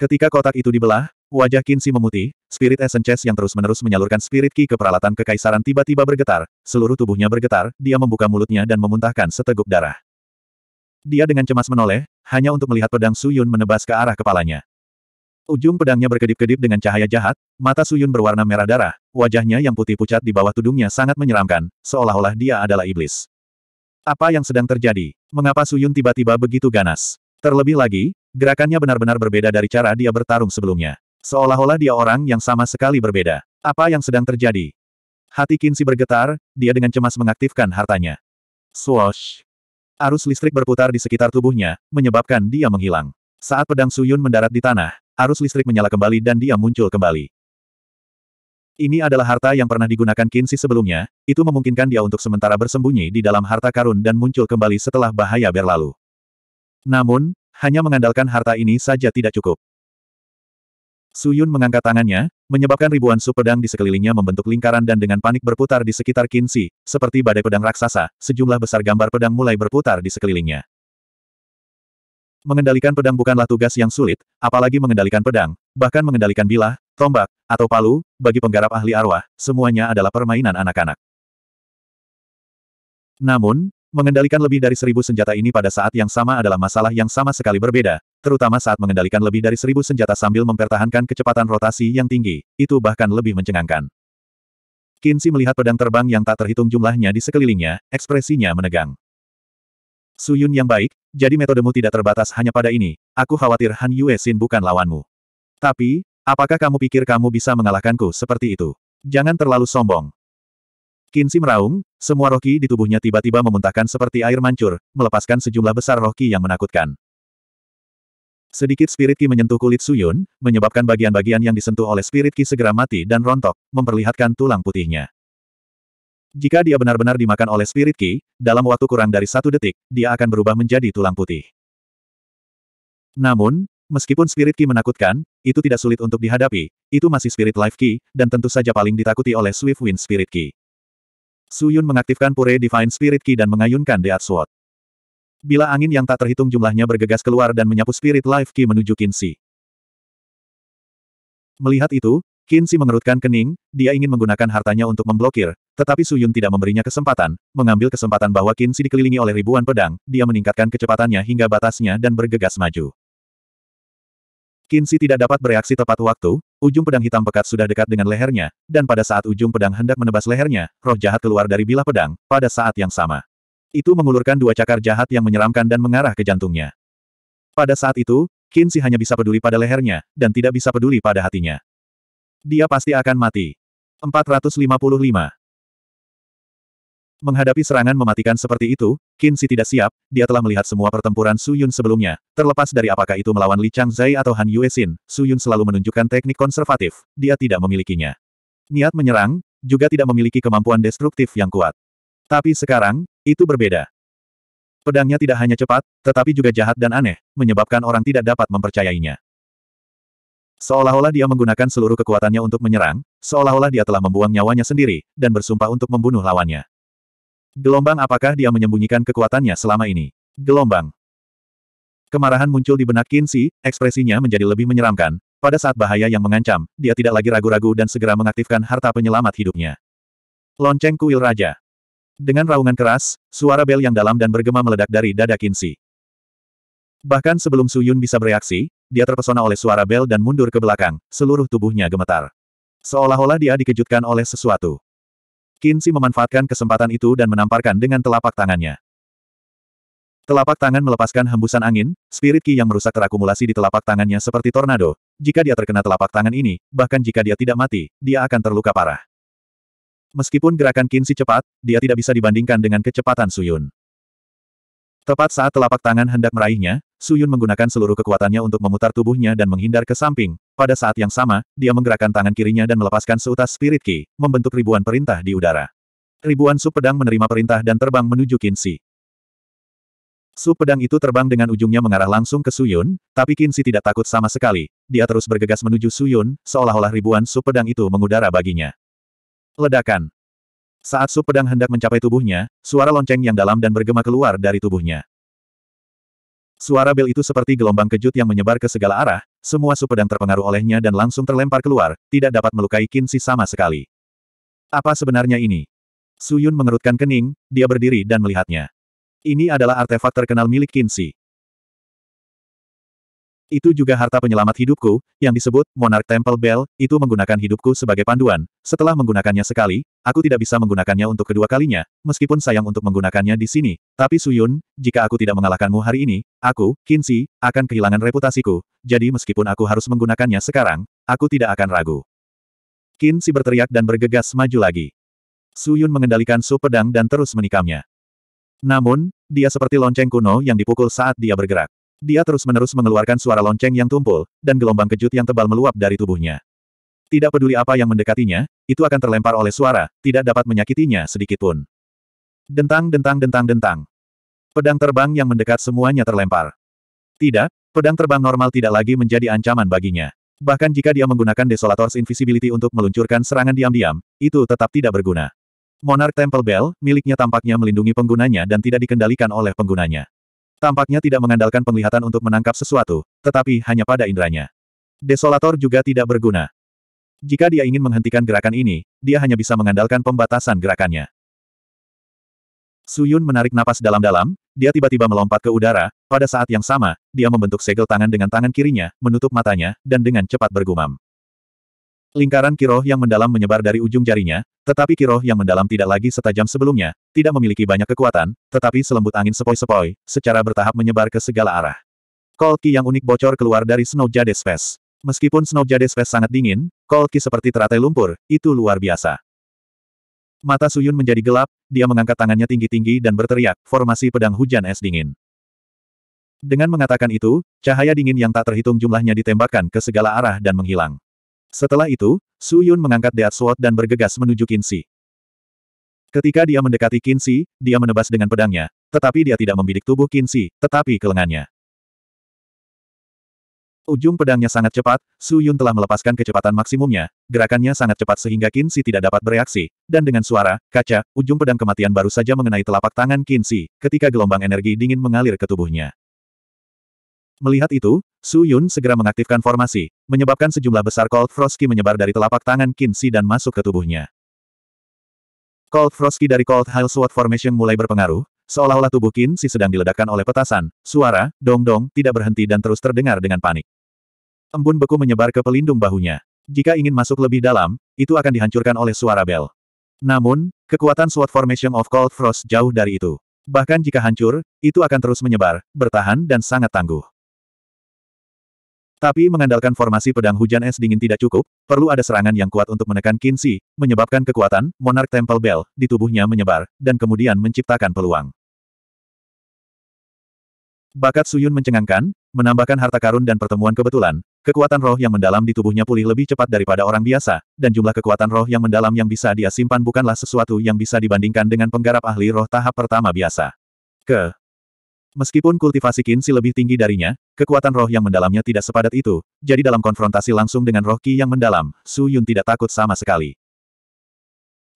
Ketika kotak itu dibelah, wajah Kinsi memutih, spirit Essence yang terus-menerus menyalurkan spirit ki ke peralatan kekaisaran tiba-tiba bergetar, seluruh tubuhnya bergetar, dia membuka mulutnya dan memuntahkan seteguk darah. Dia dengan cemas menoleh, hanya untuk melihat pedang Suyun menebas ke arah kepalanya. Ujung pedangnya berkedip-kedip dengan cahaya jahat, mata Suyun berwarna merah darah, wajahnya yang putih pucat di bawah tudungnya sangat menyeramkan, seolah-olah dia adalah iblis. Apa yang sedang terjadi? Mengapa Suyun tiba-tiba begitu ganas? Terlebih lagi, Gerakannya benar-benar berbeda dari cara dia bertarung sebelumnya. Seolah-olah dia orang yang sama sekali berbeda. Apa yang sedang terjadi? Hati Kinsi bergetar, dia dengan cemas mengaktifkan hartanya. Swoosh! Arus listrik berputar di sekitar tubuhnya, menyebabkan dia menghilang. Saat pedang Suyun mendarat di tanah, arus listrik menyala kembali dan dia muncul kembali. Ini adalah harta yang pernah digunakan Kinsi sebelumnya, itu memungkinkan dia untuk sementara bersembunyi di dalam harta karun dan muncul kembali setelah bahaya berlalu. Namun, hanya mengandalkan harta ini saja tidak cukup. Suyun mengangkat tangannya, menyebabkan ribuan su pedang di sekelilingnya membentuk lingkaran dan dengan panik berputar di sekitar Kinsi, seperti badai pedang raksasa, sejumlah besar gambar pedang mulai berputar di sekelilingnya. Mengendalikan pedang bukanlah tugas yang sulit, apalagi mengendalikan pedang, bahkan mengendalikan bilah, tombak, atau palu, bagi penggarap ahli arwah, semuanya adalah permainan anak-anak. Namun, Mengendalikan lebih dari seribu senjata ini pada saat yang sama adalah masalah yang sama sekali berbeda, terutama saat mengendalikan lebih dari seribu senjata sambil mempertahankan kecepatan rotasi yang tinggi, itu bahkan lebih mencengangkan. Kinsi melihat pedang terbang yang tak terhitung jumlahnya di sekelilingnya, ekspresinya menegang. Suyun yang baik, jadi metodemu tidak terbatas hanya pada ini. Aku khawatir Han Yue Sin bukan lawanmu. Tapi, apakah kamu pikir kamu bisa mengalahkanku seperti itu? Jangan terlalu sombong. Kinsi meraung, semua roh di tubuhnya tiba-tiba memuntahkan seperti air mancur, melepaskan sejumlah besar roh yang menakutkan. Sedikit spirit ki menyentuh kulit Suyun, menyebabkan bagian-bagian yang disentuh oleh spirit ki segera mati dan rontok, memperlihatkan tulang putihnya. Jika dia benar-benar dimakan oleh spirit ki, dalam waktu kurang dari satu detik, dia akan berubah menjadi tulang putih. Namun, meskipun spirit ki menakutkan, itu tidak sulit untuk dihadapi, itu masih spirit life ki, dan tentu saja paling ditakuti oleh Swift Wind spirit ki. Suyun mengaktifkan Pure Divine Spirit Key dan mengayunkan The Art Sword. Bila angin yang tak terhitung jumlahnya bergegas keluar dan menyapu Spirit Life Key menuju Kinsi. Melihat itu, Kinsi mengerutkan kening, dia ingin menggunakan hartanya untuk memblokir, tetapi Suyun tidak memberinya kesempatan, mengambil kesempatan bahwa Kinsi dikelilingi oleh ribuan pedang, dia meningkatkan kecepatannya hingga batasnya dan bergegas maju. Kinsi tidak dapat bereaksi tepat waktu, ujung pedang hitam pekat sudah dekat dengan lehernya, dan pada saat ujung pedang hendak menebas lehernya, roh jahat keluar dari bilah pedang, pada saat yang sama. Itu mengulurkan dua cakar jahat yang menyeramkan dan mengarah ke jantungnya. Pada saat itu, Kinsi hanya bisa peduli pada lehernya, dan tidak bisa peduli pada hatinya. Dia pasti akan mati. 455 Menghadapi serangan mematikan seperti itu, Qin Shi tidak siap, dia telah melihat semua pertempuran Su Yun sebelumnya. Terlepas dari apakah itu melawan Li Changzai atau Han Xin, Su Yun selalu menunjukkan teknik konservatif, dia tidak memilikinya. Niat menyerang, juga tidak memiliki kemampuan destruktif yang kuat. Tapi sekarang, itu berbeda. Pedangnya tidak hanya cepat, tetapi juga jahat dan aneh, menyebabkan orang tidak dapat mempercayainya. Seolah-olah dia menggunakan seluruh kekuatannya untuk menyerang, seolah-olah dia telah membuang nyawanya sendiri, dan bersumpah untuk membunuh lawannya. Gelombang apakah dia menyembunyikan kekuatannya selama ini? Gelombang. Kemarahan muncul di benak Kinsi, ekspresinya menjadi lebih menyeramkan. Pada saat bahaya yang mengancam, dia tidak lagi ragu-ragu dan segera mengaktifkan harta penyelamat hidupnya. Lonceng kuil raja. Dengan raungan keras, suara bel yang dalam dan bergema meledak dari dada Kinsi. Bahkan sebelum Su Yun bisa bereaksi, dia terpesona oleh suara bel dan mundur ke belakang, seluruh tubuhnya gemetar. Seolah-olah dia dikejutkan oleh sesuatu. Kinsi memanfaatkan kesempatan itu dan menamparkan dengan telapak tangannya. Telapak tangan melepaskan hembusan angin, spirit ki yang merusak terakumulasi di telapak tangannya seperti tornado. Jika dia terkena telapak tangan ini, bahkan jika dia tidak mati, dia akan terluka parah. Meskipun gerakan Kinsi cepat, dia tidak bisa dibandingkan dengan kecepatan Suyun. Tepat saat telapak tangan hendak meraihnya, Su Yun menggunakan seluruh kekuatannya untuk memutar tubuhnya dan menghindar ke samping. Pada saat yang sama, dia menggerakkan tangan kirinya dan melepaskan seutas spirit ki, membentuk ribuan perintah di udara. Ribuan sup pedang menerima perintah dan terbang menuju Kinsi. Sup pedang itu terbang dengan ujungnya mengarah langsung ke Suyun, tapi Kinsi tidak takut sama sekali. Dia terus bergegas menuju Suyun, seolah-olah ribuan sup pedang itu mengudara baginya. Ledakan. Saat sup pedang hendak mencapai tubuhnya, suara lonceng yang dalam dan bergema keluar dari tubuhnya. Suara bel itu seperti gelombang kejut yang menyebar ke segala arah, semua sup pedang terpengaruh olehnya dan langsung terlempar keluar, tidak dapat melukai Kinsi sama sekali. Apa sebenarnya ini? Suyun mengerutkan kening, dia berdiri dan melihatnya. Ini adalah artefak terkenal milik Kinsi. Itu juga harta penyelamat hidupku, yang disebut Monarch Temple Bell, itu menggunakan hidupku sebagai panduan. Setelah menggunakannya sekali, aku tidak bisa menggunakannya untuk kedua kalinya, meskipun sayang untuk menggunakannya di sini. Tapi Suyun, jika aku tidak mengalahkanmu hari ini, aku, Kinsi, akan kehilangan reputasiku. Jadi meskipun aku harus menggunakannya sekarang, aku tidak akan ragu. Kinsi berteriak dan bergegas maju lagi. Suyun mengendalikan su pedang dan terus menikamnya. Namun, dia seperti lonceng kuno yang dipukul saat dia bergerak. Dia terus-menerus mengeluarkan suara lonceng yang tumpul, dan gelombang kejut yang tebal meluap dari tubuhnya. Tidak peduli apa yang mendekatinya, itu akan terlempar oleh suara, tidak dapat menyakitinya sedikitpun. Dentang dentang dentang dentang. Pedang terbang yang mendekat semuanya terlempar. Tidak, pedang terbang normal tidak lagi menjadi ancaman baginya. Bahkan jika dia menggunakan Desolator's Invisibility untuk meluncurkan serangan diam-diam, itu tetap tidak berguna. Monarch Temple Bell, miliknya tampaknya melindungi penggunanya dan tidak dikendalikan oleh penggunanya. Tampaknya tidak mengandalkan penglihatan untuk menangkap sesuatu, tetapi hanya pada inderanya. Desolator juga tidak berguna. Jika dia ingin menghentikan gerakan ini, dia hanya bisa mengandalkan pembatasan gerakannya. Suyun menarik napas dalam-dalam, dia tiba-tiba melompat ke udara, pada saat yang sama, dia membentuk segel tangan dengan tangan kirinya, menutup matanya, dan dengan cepat bergumam. Lingkaran kiroh yang mendalam menyebar dari ujung jarinya, tetapi kiroh yang mendalam tidak lagi setajam sebelumnya, tidak memiliki banyak kekuatan, tetapi selembut angin sepoi-sepoi, secara bertahap menyebar ke segala arah. Cold Ki yang unik bocor keluar dari Snow Jade Space. Meskipun Snow Jade Space sangat dingin, Cold Ki seperti teratai lumpur, itu luar biasa. Mata Suyun menjadi gelap, dia mengangkat tangannya tinggi-tinggi dan berteriak, formasi pedang hujan es dingin. Dengan mengatakan itu, cahaya dingin yang tak terhitung jumlahnya ditembakkan ke segala arah dan menghilang. Setelah itu, Su Yun mengangkat Death Sword dan bergegas menuju Kinsi. Ketika dia mendekati Kinsi, dia menebas dengan pedangnya, tetapi dia tidak membidik tubuh Kinsi, tetapi ke lengannya. Ujung pedangnya sangat cepat, Su Yun telah melepaskan kecepatan maksimumnya, gerakannya sangat cepat sehingga Kinsi tidak dapat bereaksi, dan dengan suara, kaca, ujung pedang kematian baru saja mengenai telapak tangan Kinsi, ketika gelombang energi dingin mengalir ke tubuhnya. Melihat itu, Su Yun segera mengaktifkan formasi, menyebabkan sejumlah besar Cold Frosty menyebar dari telapak tangan Qin Shi dan masuk ke tubuhnya. Cold Frosty dari Cold Hail Sword Formation mulai berpengaruh, seolah-olah tubuh Qin Shi sedang diledakkan oleh petasan, suara, dong-dong, tidak berhenti dan terus terdengar dengan panik. Embun beku menyebar ke pelindung bahunya. Jika ingin masuk lebih dalam, itu akan dihancurkan oleh suara bel. Namun, kekuatan Sword Formation of Cold Frost jauh dari itu. Bahkan jika hancur, itu akan terus menyebar, bertahan dan sangat tangguh. Tapi mengandalkan formasi pedang hujan es dingin tidak cukup, perlu ada serangan yang kuat untuk menekan Kinsi, menyebabkan kekuatan Monarch Temple Bell di tubuhnya menyebar, dan kemudian menciptakan peluang. Bakat Suyun mencengangkan, menambahkan harta karun dan pertemuan kebetulan, kekuatan roh yang mendalam di tubuhnya pulih lebih cepat daripada orang biasa, dan jumlah kekuatan roh yang mendalam yang bisa dia simpan bukanlah sesuatu yang bisa dibandingkan dengan penggarap ahli roh tahap pertama biasa. Ke, Meskipun kultivasi kinsi lebih tinggi darinya, kekuatan roh yang mendalamnya tidak sepadat itu, jadi dalam konfrontasi langsung dengan roh ki yang mendalam, Su Yun tidak takut sama sekali.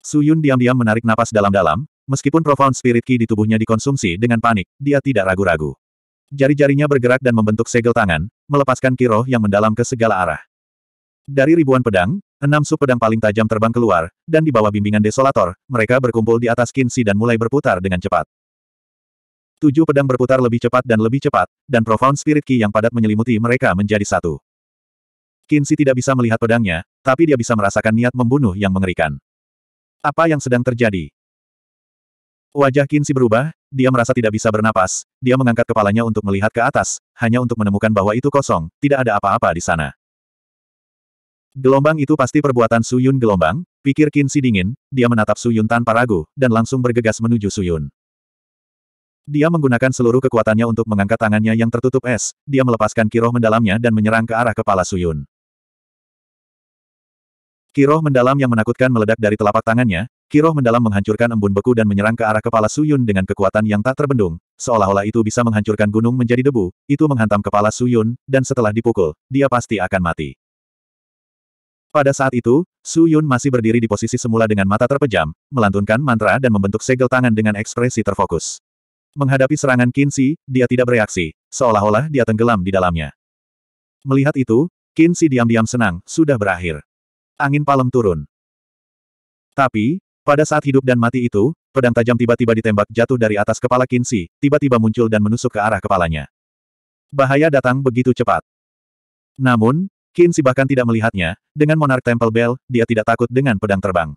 Su Yun diam-diam menarik napas dalam-dalam, meskipun profound spirit ki di tubuhnya dikonsumsi dengan panik, dia tidak ragu-ragu. Jari-jarinya bergerak dan membentuk segel tangan, melepaskan ki roh yang mendalam ke segala arah. Dari ribuan pedang, enam sub pedang paling tajam terbang keluar, dan di bawah bimbingan desolator, mereka berkumpul di atas kinsi dan mulai berputar dengan cepat. Tujuh pedang berputar lebih cepat dan lebih cepat, dan profound spirit ki yang padat menyelimuti mereka menjadi satu. Kinsi tidak bisa melihat pedangnya, tapi dia bisa merasakan niat membunuh yang mengerikan. Apa yang sedang terjadi? Wajah Kinsi berubah, dia merasa tidak bisa bernapas, dia mengangkat kepalanya untuk melihat ke atas, hanya untuk menemukan bahwa itu kosong, tidak ada apa-apa di sana. Gelombang itu pasti perbuatan Suyun gelombang, pikir Kinsi dingin, dia menatap Suyun tanpa ragu, dan langsung bergegas menuju Suyun. Dia menggunakan seluruh kekuatannya untuk mengangkat tangannya yang tertutup es, dia melepaskan kiroh mendalamnya dan menyerang ke arah kepala Suyun. Kiroh mendalam yang menakutkan meledak dari telapak tangannya, kiroh mendalam menghancurkan embun beku dan menyerang ke arah kepala Suyun dengan kekuatan yang tak terbendung, seolah-olah itu bisa menghancurkan gunung menjadi debu, itu menghantam kepala Suyun, dan setelah dipukul, dia pasti akan mati. Pada saat itu, Su Yun masih berdiri di posisi semula dengan mata terpejam, melantunkan mantra dan membentuk segel tangan dengan ekspresi terfokus. Menghadapi serangan Kinsi, dia tidak bereaksi, seolah-olah dia tenggelam di dalamnya. Melihat itu, Kinsi diam-diam senang, sudah berakhir. Angin palem turun. Tapi, pada saat hidup dan mati itu, pedang tajam tiba-tiba ditembak jatuh dari atas kepala Kinsi, tiba-tiba muncul dan menusuk ke arah kepalanya. Bahaya datang begitu cepat. Namun, Kinsi bahkan tidak melihatnya, dengan monark Temple Bell, dia tidak takut dengan pedang terbang.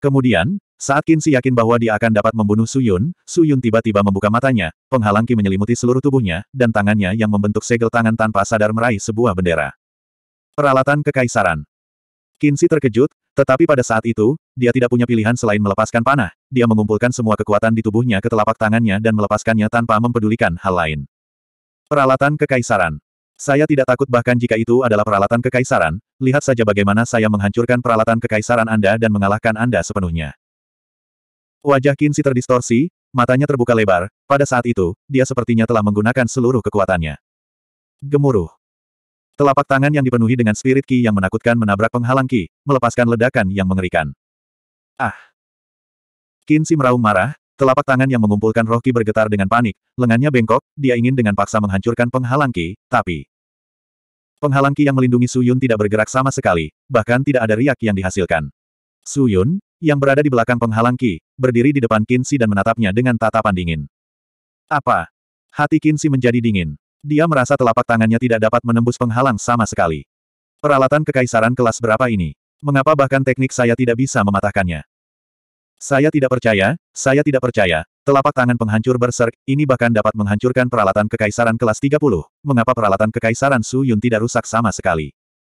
Kemudian, saat Qin Shi yakin bahwa dia akan dapat membunuh Su Yun, Su Yun tiba-tiba membuka matanya, penghalang Qi menyelimuti seluruh tubuhnya, dan tangannya yang membentuk segel tangan tanpa sadar meraih sebuah bendera. Peralatan Kekaisaran Qin Shi terkejut, tetapi pada saat itu, dia tidak punya pilihan selain melepaskan panah, dia mengumpulkan semua kekuatan di tubuhnya ke telapak tangannya dan melepaskannya tanpa mempedulikan hal lain. Peralatan Kekaisaran saya tidak takut bahkan jika itu adalah peralatan kekaisaran, lihat saja bagaimana saya menghancurkan peralatan kekaisaran Anda dan mengalahkan Anda sepenuhnya. Wajah Kinsi terdistorsi, matanya terbuka lebar, pada saat itu, dia sepertinya telah menggunakan seluruh kekuatannya. Gemuruh. Telapak tangan yang dipenuhi dengan spirit ki yang menakutkan menabrak penghalang ki, melepaskan ledakan yang mengerikan. Ah! Kinsi meraung marah, telapak tangan yang mengumpulkan roh ki bergetar dengan panik, lengannya bengkok, dia ingin dengan paksa menghancurkan penghalang ki, tapi... Penghalang ki yang melindungi Suyun tidak bergerak sama sekali, bahkan tidak ada riak yang dihasilkan. Suyun, yang berada di belakang penghalang Ki, berdiri di depan Kinsi dan menatapnya dengan tatapan dingin. Apa? Hati Kinsi menjadi dingin. Dia merasa telapak tangannya tidak dapat menembus penghalang sama sekali. Peralatan kekaisaran kelas berapa ini? Mengapa bahkan teknik saya tidak bisa mematahkannya? Saya tidak percaya, saya tidak percaya. Telapak tangan penghancur berserk, ini bahkan dapat menghancurkan peralatan kekaisaran kelas 30. Mengapa peralatan kekaisaran Su Yun tidak rusak sama sekali?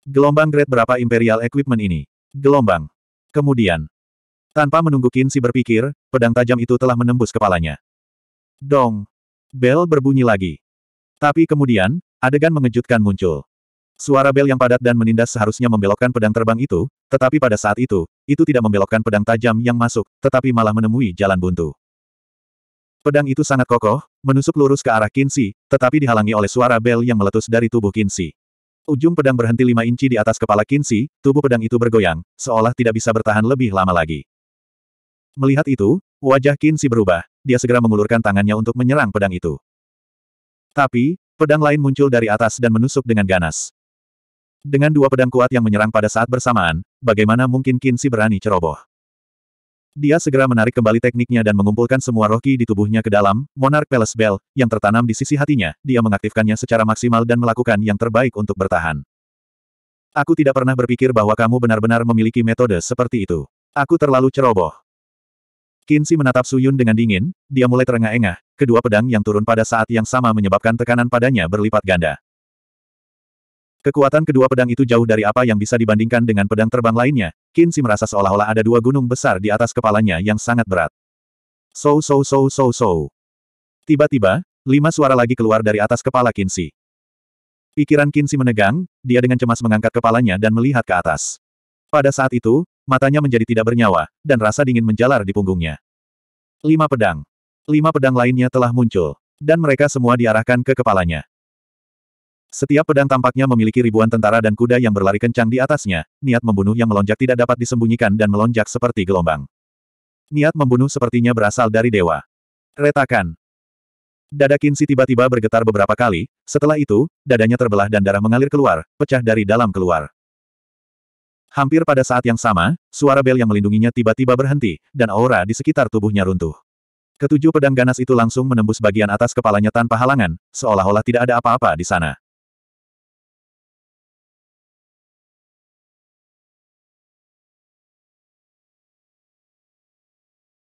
Gelombang grade berapa Imperial Equipment ini? Gelombang. Kemudian, tanpa menunggu Kinsi berpikir, pedang tajam itu telah menembus kepalanya. Dong! Bel berbunyi lagi. Tapi kemudian, adegan mengejutkan muncul. Suara bel yang padat dan menindas seharusnya membelokkan pedang terbang itu, tetapi pada saat itu, itu tidak membelokkan pedang tajam yang masuk, tetapi malah menemui jalan buntu. Pedang itu sangat kokoh, menusuk lurus ke arah Kinsi, tetapi dihalangi oleh suara bel yang meletus dari tubuh Kinsi. Ujung pedang berhenti lima inci di atas kepala Kinsi, tubuh pedang itu bergoyang, seolah tidak bisa bertahan lebih lama lagi. Melihat itu, wajah Qin Shi berubah, dia segera mengulurkan tangannya untuk menyerang pedang itu. Tapi, pedang lain muncul dari atas dan menusuk dengan ganas. Dengan dua pedang kuat yang menyerang pada saat bersamaan, bagaimana mungkin Qin Shi berani ceroboh? Dia segera menarik kembali tekniknya dan mengumpulkan semua roh di tubuhnya ke dalam, Monarch Palace Bell, yang tertanam di sisi hatinya, dia mengaktifkannya secara maksimal dan melakukan yang terbaik untuk bertahan. Aku tidak pernah berpikir bahwa kamu benar-benar memiliki metode seperti itu. Aku terlalu ceroboh. Kinsi menatap Suyun dengan dingin, dia mulai terengah-engah, kedua pedang yang turun pada saat yang sama menyebabkan tekanan padanya berlipat ganda. Kekuatan kedua pedang itu jauh dari apa yang bisa dibandingkan dengan pedang terbang lainnya, Kinsi merasa seolah-olah ada dua gunung besar di atas kepalanya yang sangat berat. So so so so so. Tiba-tiba, lima suara lagi keluar dari atas kepala Kinsi. Pikiran Kinsi menegang, dia dengan cemas mengangkat kepalanya dan melihat ke atas. Pada saat itu, matanya menjadi tidak bernyawa, dan rasa dingin menjalar di punggungnya. Lima pedang. Lima pedang lainnya telah muncul, dan mereka semua diarahkan ke kepalanya. Setiap pedang tampaknya memiliki ribuan tentara dan kuda yang berlari kencang di atasnya, niat membunuh yang melonjak tidak dapat disembunyikan dan melonjak seperti gelombang. Niat membunuh sepertinya berasal dari dewa. Retakan. Dada Kinsi tiba-tiba bergetar beberapa kali, setelah itu, dadanya terbelah dan darah mengalir keluar, pecah dari dalam keluar. Hampir pada saat yang sama, suara bel yang melindunginya tiba-tiba berhenti, dan aura di sekitar tubuhnya runtuh. Ketujuh pedang ganas itu langsung menembus bagian atas kepalanya tanpa halangan, seolah-olah tidak ada apa-apa di sana.